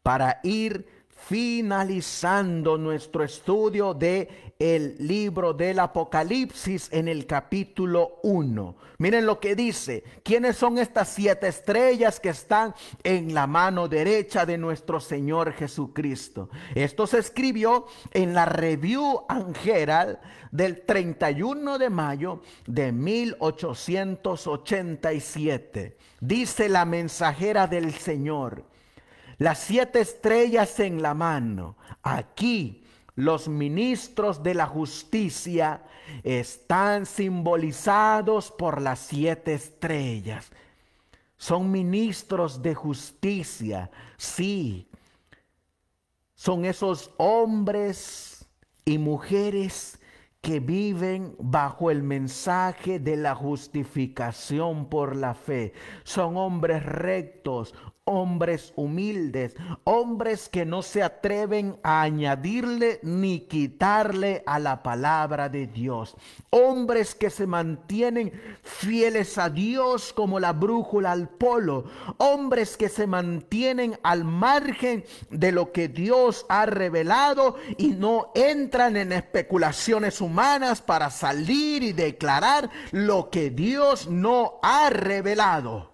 para ir finalizando nuestro estudio de el libro del Apocalipsis en el capítulo 1. Miren lo que dice, ¿quiénes son estas siete estrellas que están en la mano derecha de nuestro Señor Jesucristo? Esto se escribió en la Review Angeral del 31 de mayo de 1887. Dice la mensajera del Señor, las siete estrellas en la mano, aquí los ministros de la justicia están simbolizados por las siete estrellas. Son ministros de justicia, sí. Son esos hombres y mujeres que viven bajo el mensaje de la justificación por la fe. Son hombres rectos, hombres humildes, hombres que no se atreven a añadirle ni quitarle a la palabra de Dios, hombres que se mantienen fieles a Dios como la brújula al polo, hombres que se mantienen al margen de lo que Dios ha revelado y no entran en especulaciones humanas para salir y declarar lo que Dios no ha revelado.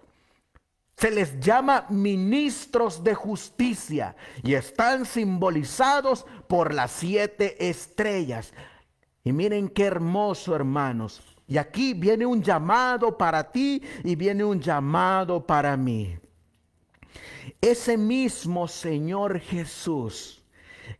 Se les llama ministros de justicia y están simbolizados por las siete estrellas. Y miren qué hermoso, hermanos. Y aquí viene un llamado para ti y viene un llamado para mí. Ese mismo Señor Jesús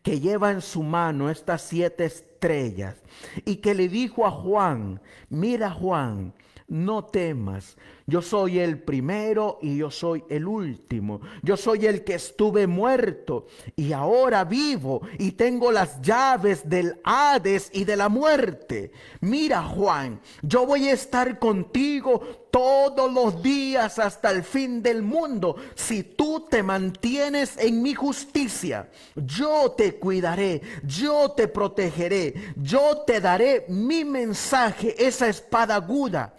que lleva en su mano estas siete estrellas y que le dijo a Juan, mira Juan, no temas. Yo soy el primero y yo soy el último. Yo soy el que estuve muerto y ahora vivo y tengo las llaves del Hades y de la muerte. Mira Juan, yo voy a estar contigo todos los días hasta el fin del mundo. Si tú te mantienes en mi justicia, yo te cuidaré, yo te protegeré, yo te daré mi mensaje, esa espada aguda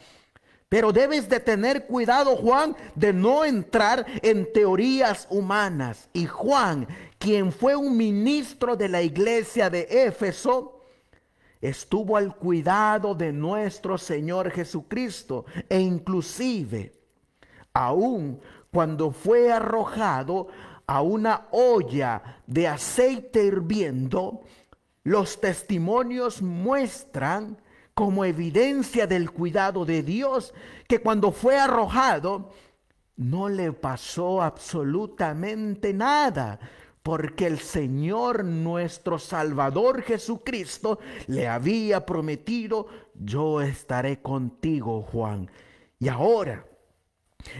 pero debes de tener cuidado, Juan, de no entrar en teorías humanas. Y Juan, quien fue un ministro de la iglesia de Éfeso, estuvo al cuidado de nuestro Señor Jesucristo e inclusive aún cuando fue arrojado a una olla de aceite hirviendo, los testimonios muestran como evidencia del cuidado de Dios, que cuando fue arrojado, no le pasó absolutamente nada, porque el Señor nuestro Salvador Jesucristo le había prometido, yo estaré contigo, Juan. Y ahora,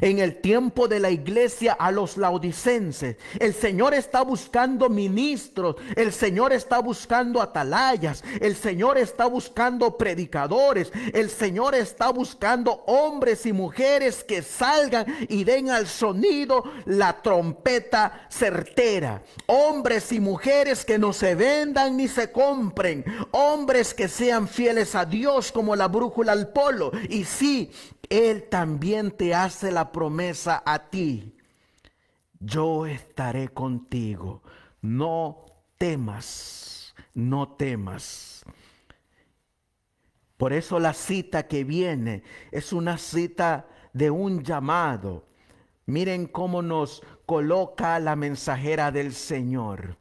en el tiempo de la iglesia a los laodicenses, el Señor está buscando ministros, el Señor está buscando atalayas, el Señor está buscando predicadores, el Señor está buscando hombres y mujeres que salgan y den al sonido la trompeta certera. Hombres y mujeres que no se vendan ni se compren, hombres que sean fieles a Dios como la brújula al polo. Y sí, él también te hace la promesa a ti. Yo estaré contigo. No temas, no temas. Por eso la cita que viene es una cita de un llamado. Miren cómo nos coloca la mensajera del Señor.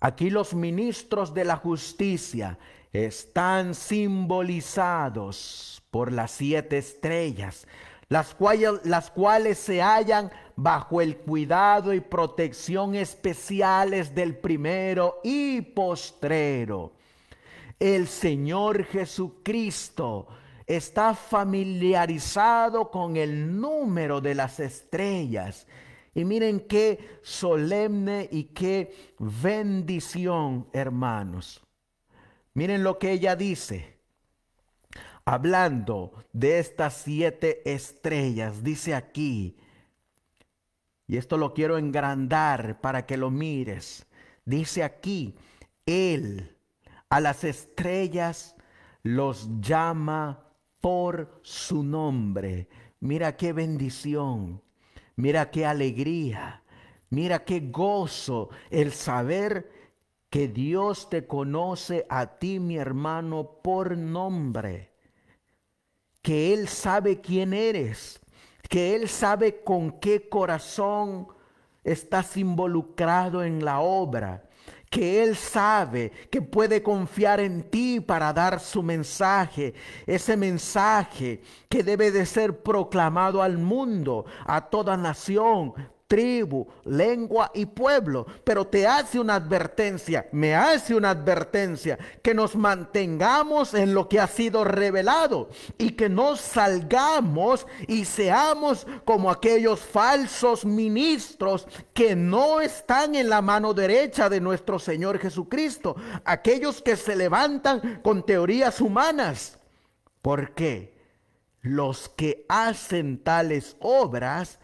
Aquí los ministros de la justicia, están simbolizados por las siete estrellas, las cuales, las cuales se hallan bajo el cuidado y protección especiales del primero y postrero. El Señor Jesucristo está familiarizado con el número de las estrellas. Y miren qué solemne y qué bendición, hermanos. Miren lo que ella dice. Hablando de estas siete estrellas, dice aquí, y esto lo quiero engrandar para que lo mires, dice aquí, Él a las estrellas los llama por su nombre. Mira qué bendición, mira qué alegría, mira qué gozo el saber que Dios te conoce a ti, mi hermano, por nombre, que Él sabe quién eres, que Él sabe con qué corazón estás involucrado en la obra, que Él sabe que puede confiar en ti para dar su mensaje, ese mensaje que debe de ser proclamado al mundo, a toda nación, tribu, lengua y pueblo, pero te hace una advertencia, me hace una advertencia, que nos mantengamos en lo que ha sido revelado y que no salgamos y seamos como aquellos falsos ministros que no están en la mano derecha de nuestro Señor Jesucristo, aquellos que se levantan con teorías humanas. porque Los que hacen tales obras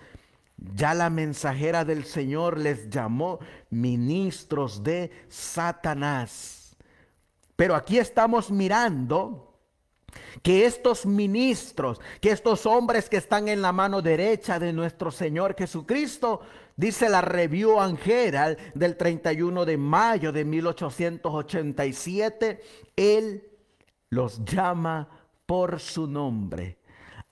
ya la mensajera del Señor les llamó ministros de Satanás. Pero aquí estamos mirando que estos ministros, que estos hombres que están en la mano derecha de nuestro Señor Jesucristo, dice la Review and del 31 de mayo de 1887, Él los llama por su nombre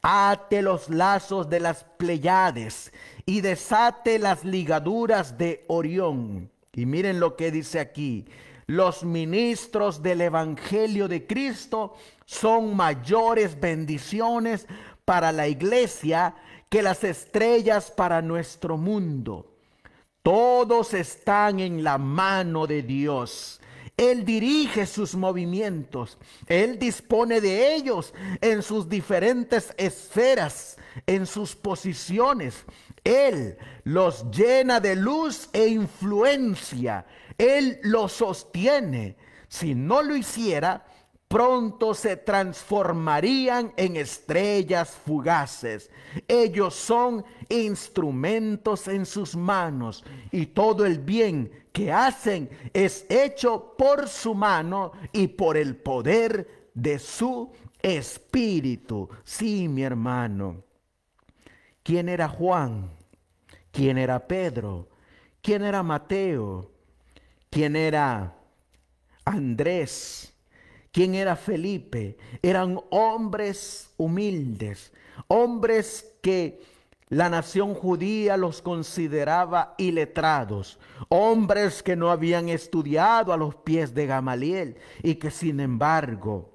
ate los lazos de las Pleiades y desate las ligaduras de Orión. Y miren lo que dice aquí, los ministros del Evangelio de Cristo son mayores bendiciones para la iglesia que las estrellas para nuestro mundo. Todos están en la mano de Dios él dirige sus movimientos, Él dispone de ellos en sus diferentes esferas, en sus posiciones. Él los llena de luz e influencia, Él los sostiene. Si no lo hiciera, pronto se transformarían en estrellas fugaces. Ellos son instrumentos en sus manos y todo el bien que hacen es hecho por su mano y por el poder de su espíritu. Sí, mi hermano. ¿Quién era Juan? ¿Quién era Pedro? ¿Quién era Mateo? ¿Quién era Andrés? ¿Quién era Felipe? Eran hombres humildes, hombres que la nación judía los consideraba iletrados, hombres que no habían estudiado a los pies de Gamaliel y que sin embargo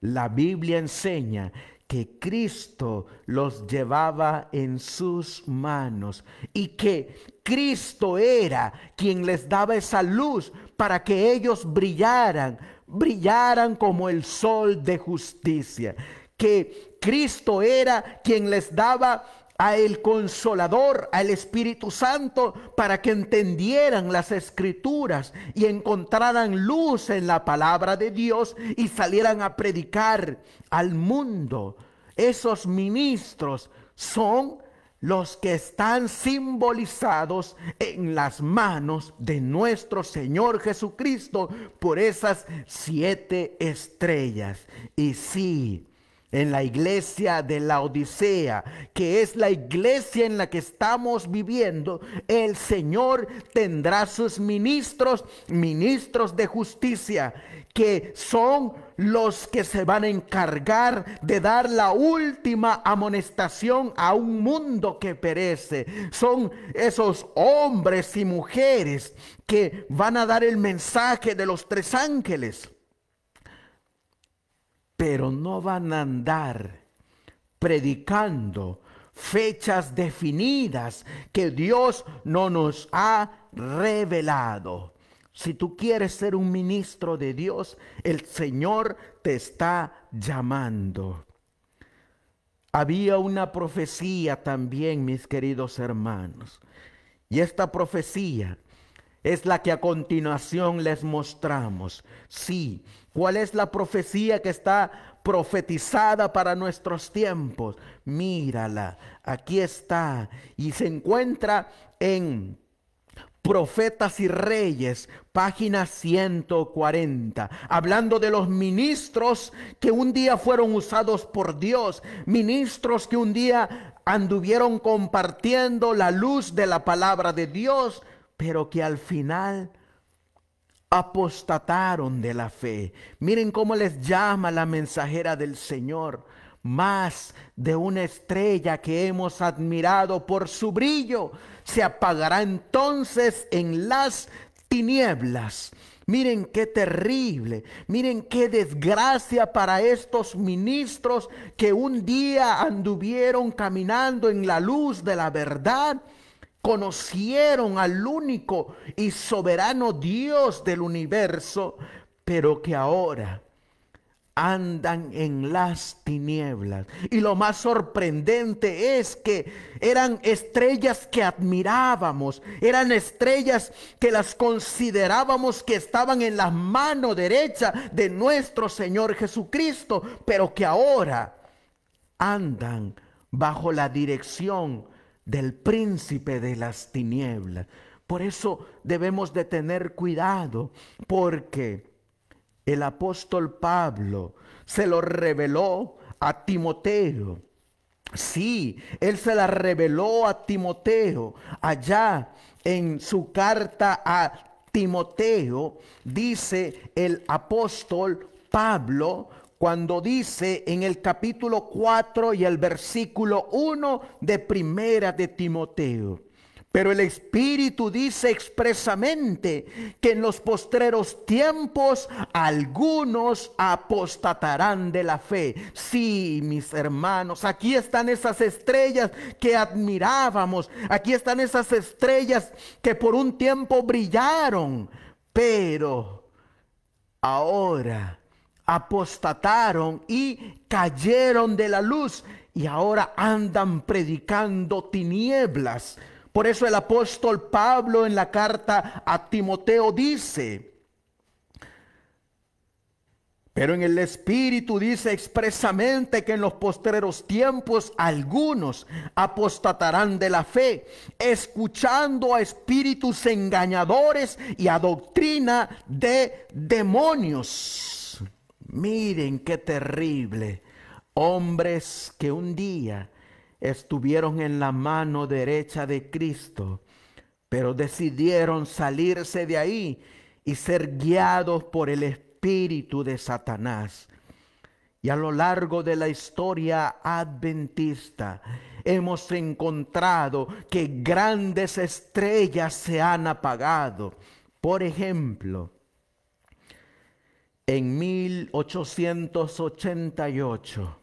la Biblia enseña que Cristo los llevaba en sus manos y que Cristo era quien les daba esa luz para que ellos brillaran, brillaran como el sol de justicia, que Cristo era quien les daba a el consolador, al Espíritu Santo, para que entendieran las escrituras y encontraran luz en la palabra de Dios y salieran a predicar al mundo. Esos ministros son los que están simbolizados en las manos de nuestro Señor Jesucristo por esas siete estrellas. Y sí, en la iglesia de la Odisea, que es la iglesia en la que estamos viviendo, el Señor tendrá sus ministros, ministros de justicia, que son los que se van a encargar de dar la última amonestación a un mundo que perece. Son esos hombres y mujeres que van a dar el mensaje de los tres ángeles. Pero no van a andar predicando fechas definidas que Dios no nos ha revelado. Si tú quieres ser un ministro de Dios, el Señor te está llamando. Había una profecía también, mis queridos hermanos. Y esta profecía es la que a continuación les mostramos. Sí, ¿cuál es la profecía que está profetizada para nuestros tiempos? Mírala, aquí está y se encuentra en Profetas y Reyes, página 140, hablando de los ministros que un día fueron usados por Dios, ministros que un día anduvieron compartiendo la luz de la palabra de Dios, pero que al final apostataron de la fe. Miren cómo les llama la mensajera del Señor, más de una estrella que hemos admirado por su brillo, se apagará entonces en las tinieblas. Miren qué terrible, miren qué desgracia para estos ministros que un día anduvieron caminando en la luz de la verdad, conocieron al único y soberano Dios del universo, pero que ahora andan en las tinieblas. Y lo más sorprendente es que eran estrellas que admirábamos, eran estrellas que las considerábamos que estaban en la mano derecha de nuestro Señor Jesucristo, pero que ahora andan bajo la dirección del príncipe de las tinieblas. Por eso debemos de tener cuidado, porque el apóstol Pablo se lo reveló a Timoteo. Sí, él se la reveló a Timoteo. Allá en su carta a Timoteo dice el apóstol Pablo cuando dice en el capítulo 4 y el versículo 1 de primera de Timoteo. Pero el Espíritu dice expresamente que en los postreros tiempos algunos apostatarán de la fe. Sí, mis hermanos, aquí están esas estrellas que admirábamos, aquí están esas estrellas que por un tiempo brillaron, pero ahora apostataron y cayeron de la luz y ahora andan predicando tinieblas por eso el apóstol Pablo en la carta a Timoteo dice, pero en el Espíritu dice expresamente que en los postreros tiempos algunos apostatarán de la fe, escuchando a espíritus engañadores y a doctrina de demonios. Miren qué terrible. Hombres que un día estuvieron en la mano derecha de Cristo, pero decidieron salirse de ahí y ser guiados por el espíritu de Satanás. Y a lo largo de la historia adventista hemos encontrado que grandes estrellas se han apagado. Por ejemplo, en 1888,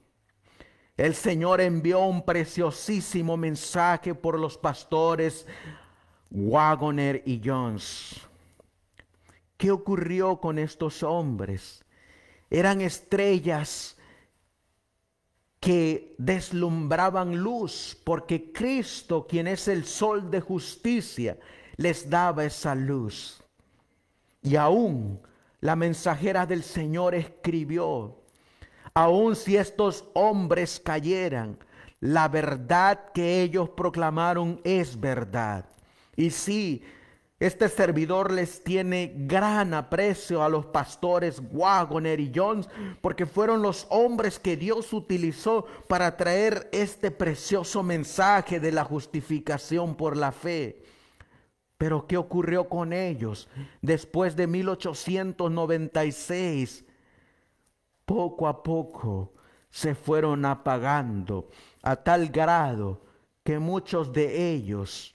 el Señor envió un preciosísimo mensaje por los pastores Wagoner y Jones. ¿Qué ocurrió con estos hombres? Eran estrellas que deslumbraban luz porque Cristo, quien es el sol de justicia, les daba esa luz. Y aún la mensajera del Señor escribió Aun si estos hombres cayeran, la verdad que ellos proclamaron es verdad. Y sí, este servidor les tiene gran aprecio a los pastores Wagoner y Jones porque fueron los hombres que Dios utilizó para traer este precioso mensaje de la justificación por la fe. Pero ¿qué ocurrió con ellos después de 1896? poco a poco se fueron apagando a tal grado que muchos de ellos,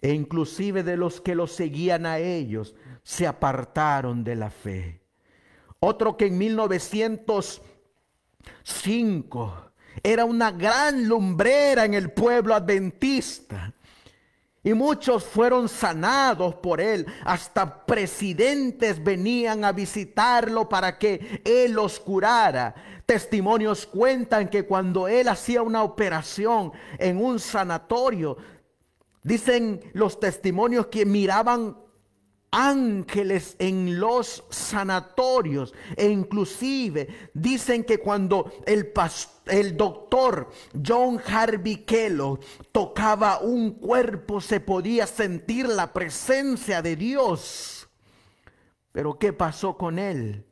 e inclusive de los que los seguían a ellos, se apartaron de la fe. Otro que en 1905 era una gran lumbrera en el pueblo adventista y muchos fueron sanados por él. Hasta presidentes venían a visitarlo para que él los curara. Testimonios cuentan que cuando él hacía una operación en un sanatorio, dicen los testimonios que miraban ángeles en los sanatorios e inclusive dicen que cuando el, el doctor John Harvey Kellogg tocaba un cuerpo se podía sentir la presencia de Dios. Pero ¿qué pasó con él?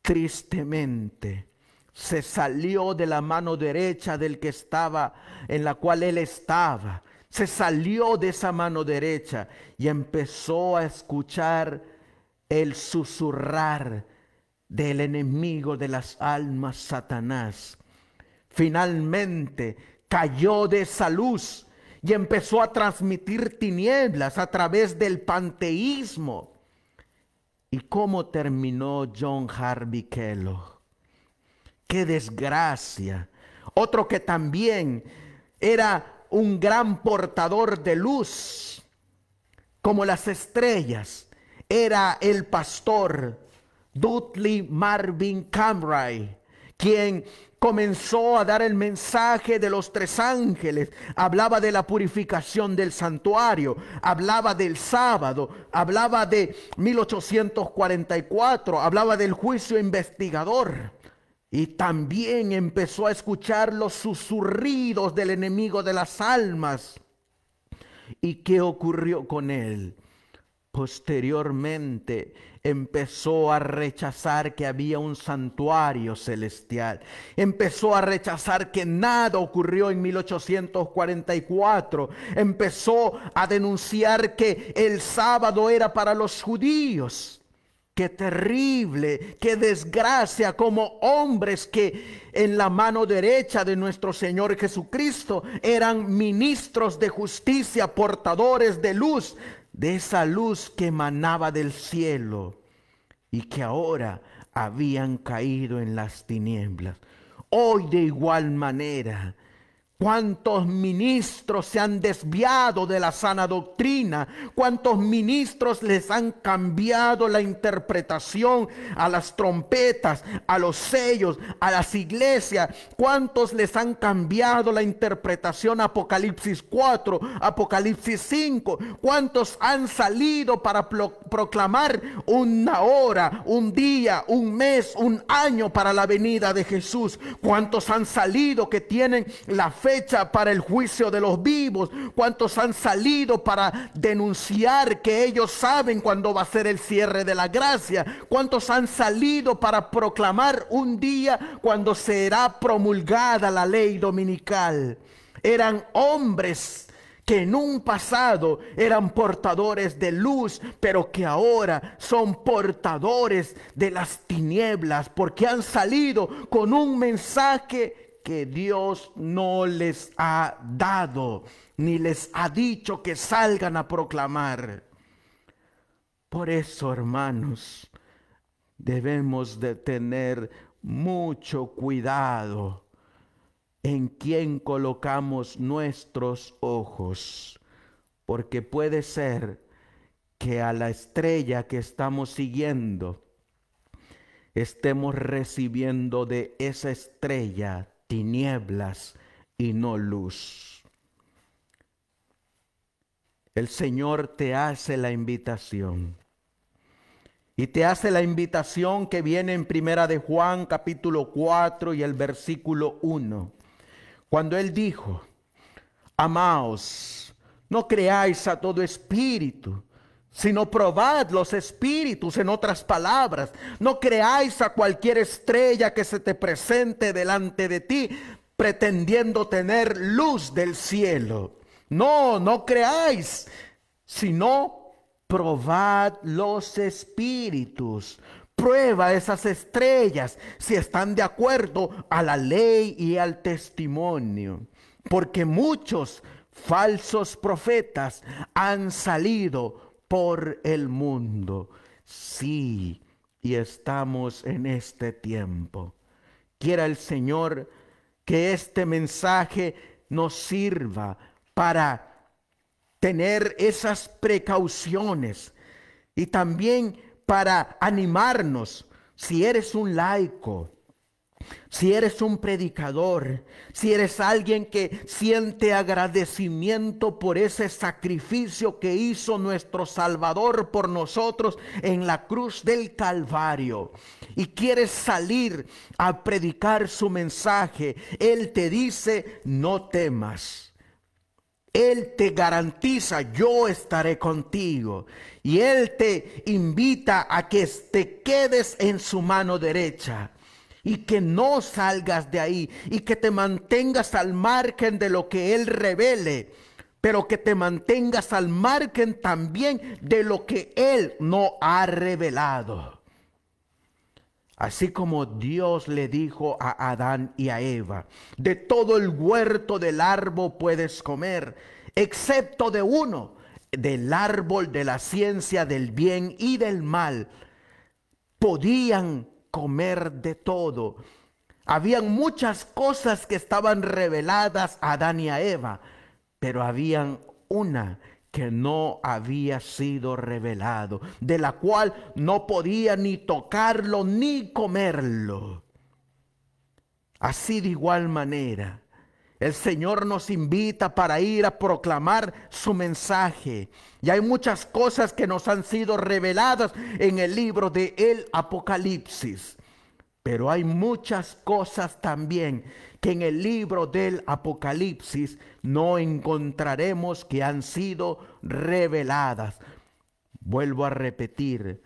Tristemente se salió de la mano derecha del que estaba en la cual él estaba se salió de esa mano derecha y empezó a escuchar el susurrar del enemigo de las almas, Satanás. Finalmente cayó de esa luz y empezó a transmitir tinieblas a través del panteísmo. ¿Y cómo terminó John Harvey Kellogg? ¡Qué desgracia! Otro que también era un gran portador de luz, como las estrellas. Era el pastor Dudley Marvin Cambray, quien comenzó a dar el mensaje de los tres ángeles, hablaba de la purificación del santuario, hablaba del sábado, hablaba de 1844, hablaba del juicio investigador, y también empezó a escuchar los susurridos del enemigo de las almas. ¿Y qué ocurrió con él? Posteriormente empezó a rechazar que había un santuario celestial. Empezó a rechazar que nada ocurrió en 1844. Empezó a denunciar que el sábado era para los judíos. Qué terrible, qué desgracia como hombres que en la mano derecha de nuestro Señor Jesucristo eran ministros de justicia, portadores de luz, de esa luz que emanaba del cielo y que ahora habían caído en las tinieblas. Hoy de igual manera Cuántos ministros se han desviado de la sana doctrina, cuántos ministros les han cambiado la interpretación a las trompetas, a los sellos, a las iglesias, cuántos les han cambiado la interpretación a Apocalipsis 4, Apocalipsis 5, cuántos han salido para proclamar una hora, un día, un mes, un año para la venida de Jesús, cuántos han salido que tienen la fe fecha para el juicio de los vivos, cuántos han salido para denunciar que ellos saben cuándo va a ser el cierre de la gracia, cuántos han salido para proclamar un día cuando será promulgada la ley dominical. Eran hombres que en un pasado eran portadores de luz, pero que ahora son portadores de las tinieblas, porque han salido con un mensaje que Dios no les ha dado, ni les ha dicho que salgan a proclamar. Por eso, hermanos, debemos de tener mucho cuidado en quién colocamos nuestros ojos, porque puede ser que a la estrella que estamos siguiendo estemos recibiendo de esa estrella tinieblas y no luz. El Señor te hace la invitación. Y te hace la invitación que viene en Primera de Juan capítulo 4 y el versículo 1. Cuando él dijo, amaos, no creáis a todo espíritu, sino probad los espíritus, en otras palabras, no creáis a cualquier estrella que se te presente delante de ti, pretendiendo tener luz del cielo. No, no creáis, sino probad los espíritus. Prueba esas estrellas si están de acuerdo a la ley y al testimonio, porque muchos falsos profetas han salido por el mundo. Sí, y estamos en este tiempo. Quiera el Señor que este mensaje nos sirva para tener esas precauciones y también para animarnos. Si eres un laico, si eres un predicador, si eres alguien que siente agradecimiento por ese sacrificio que hizo nuestro Salvador por nosotros en la cruz del Calvario y quieres salir a predicar su mensaje, Él te dice, no temas. Él te garantiza, yo estaré contigo. Y Él te invita a que te quedes en su mano derecha y que no salgas de ahí y que te mantengas al margen de lo que Él revele, pero que te mantengas al margen también de lo que Él no ha revelado. Así como Dios le dijo a Adán y a Eva, de todo el huerto del árbol puedes comer, excepto de uno, del árbol de la ciencia del bien y del mal, podían comer de todo. Habían muchas cosas que estaban reveladas a Adán y a Eva, pero habían una que no había sido revelado, de la cual no podía ni tocarlo ni comerlo. Así de igual manera, el Señor nos invita para ir a proclamar su mensaje. Y hay muchas cosas que nos han sido reveladas en el libro de el Apocalipsis. Pero hay muchas cosas también que en el libro del Apocalipsis no encontraremos que han sido reveladas. Vuelvo a repetir,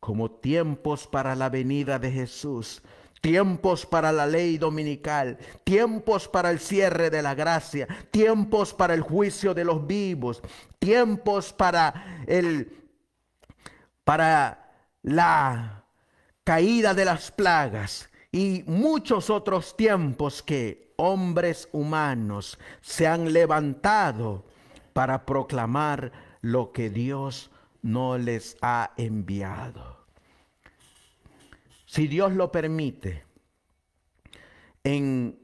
como tiempos para la venida de Jesús, Tiempos para la ley dominical, tiempos para el cierre de la gracia, tiempos para el juicio de los vivos, tiempos para el para la caída de las plagas y muchos otros tiempos que hombres humanos se han levantado para proclamar lo que Dios no les ha enviado si Dios lo permite, en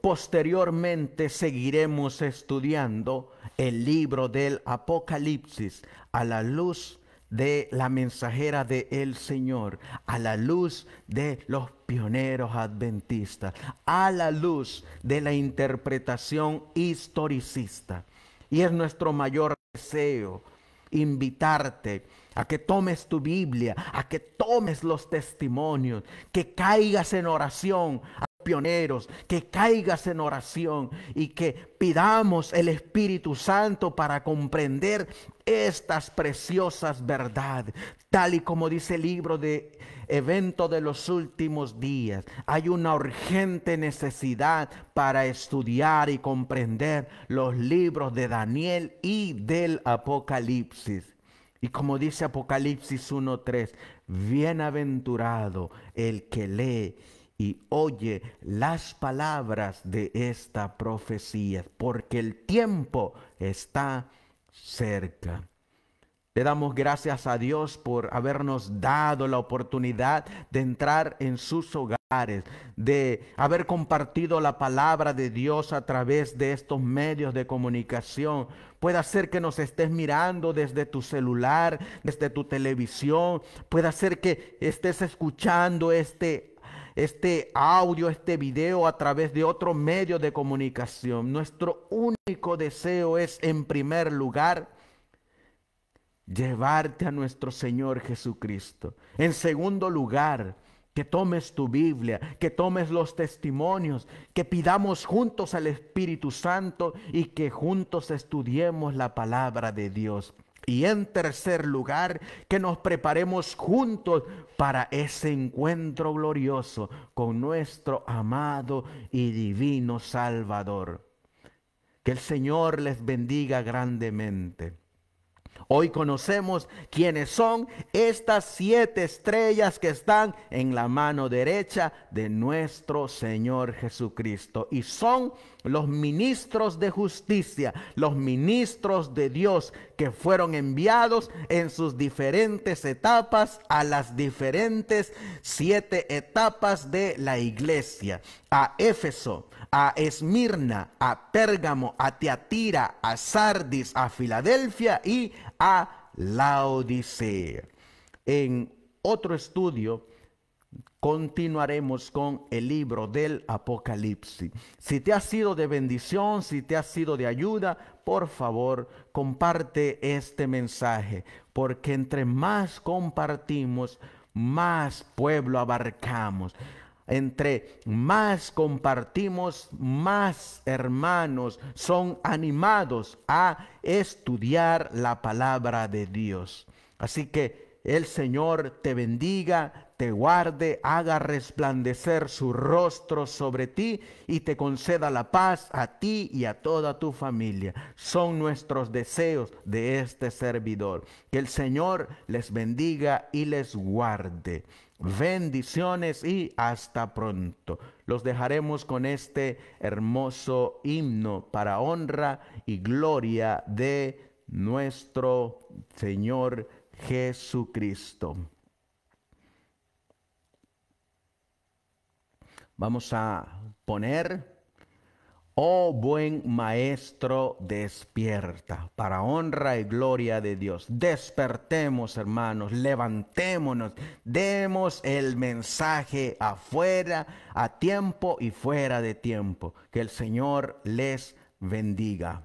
posteriormente seguiremos estudiando el libro del Apocalipsis a la luz de la mensajera de el Señor, a la luz de los pioneros adventistas, a la luz de la interpretación historicista. Y es nuestro mayor deseo invitarte a que tomes tu Biblia, a que tomes los testimonios, que caigas en oración a pioneros, que caigas en oración y que pidamos el Espíritu Santo para comprender estas preciosas verdades, tal y como dice el libro de evento de los últimos días. Hay una urgente necesidad para estudiar y comprender los libros de Daniel y del Apocalipsis. Y como dice Apocalipsis 1.3, bienaventurado el que lee y oye las palabras de esta profecía, porque el tiempo está cerca. Le damos gracias a Dios por habernos dado la oportunidad de entrar en sus hogares de haber compartido la palabra de Dios a través de estos medios de comunicación. Puede ser que nos estés mirando desde tu celular, desde tu televisión. Puede ser que estés escuchando este, este audio, este video a través de otro medio de comunicación. Nuestro único deseo es, en primer lugar, llevarte a nuestro Señor Jesucristo. En segundo lugar, que tomes tu Biblia, que tomes los testimonios, que pidamos juntos al Espíritu Santo y que juntos estudiemos la palabra de Dios. Y en tercer lugar, que nos preparemos juntos para ese encuentro glorioso con nuestro amado y divino Salvador. Que el Señor les bendiga grandemente. Hoy conocemos quiénes son estas siete estrellas que están en la mano derecha de nuestro Señor Jesucristo. Y son los ministros de justicia, los ministros de Dios que fueron enviados en sus diferentes etapas a las diferentes siete etapas de la iglesia. A Éfeso a Esmirna, a Pérgamo, a Teatira, a Sardis, a Filadelfia y a Laodicea. En otro estudio continuaremos con el libro del Apocalipsis. Si te ha sido de bendición, si te ha sido de ayuda, por favor, comparte este mensaje, porque entre más compartimos, más pueblo abarcamos entre más compartimos, más hermanos son animados a estudiar la palabra de Dios. Así que el Señor te bendiga, te guarde, haga resplandecer su rostro sobre ti y te conceda la paz a ti y a toda tu familia. Son nuestros deseos de este servidor. Que el Señor les bendiga y les guarde bendiciones y hasta pronto. Los dejaremos con este hermoso himno para honra y gloria de nuestro Señor Jesucristo. Vamos a poner Oh buen maestro, despierta para honra y gloria de Dios. Despertemos, hermanos, levantémonos, demos el mensaje afuera, a tiempo y fuera de tiempo. Que el Señor les bendiga.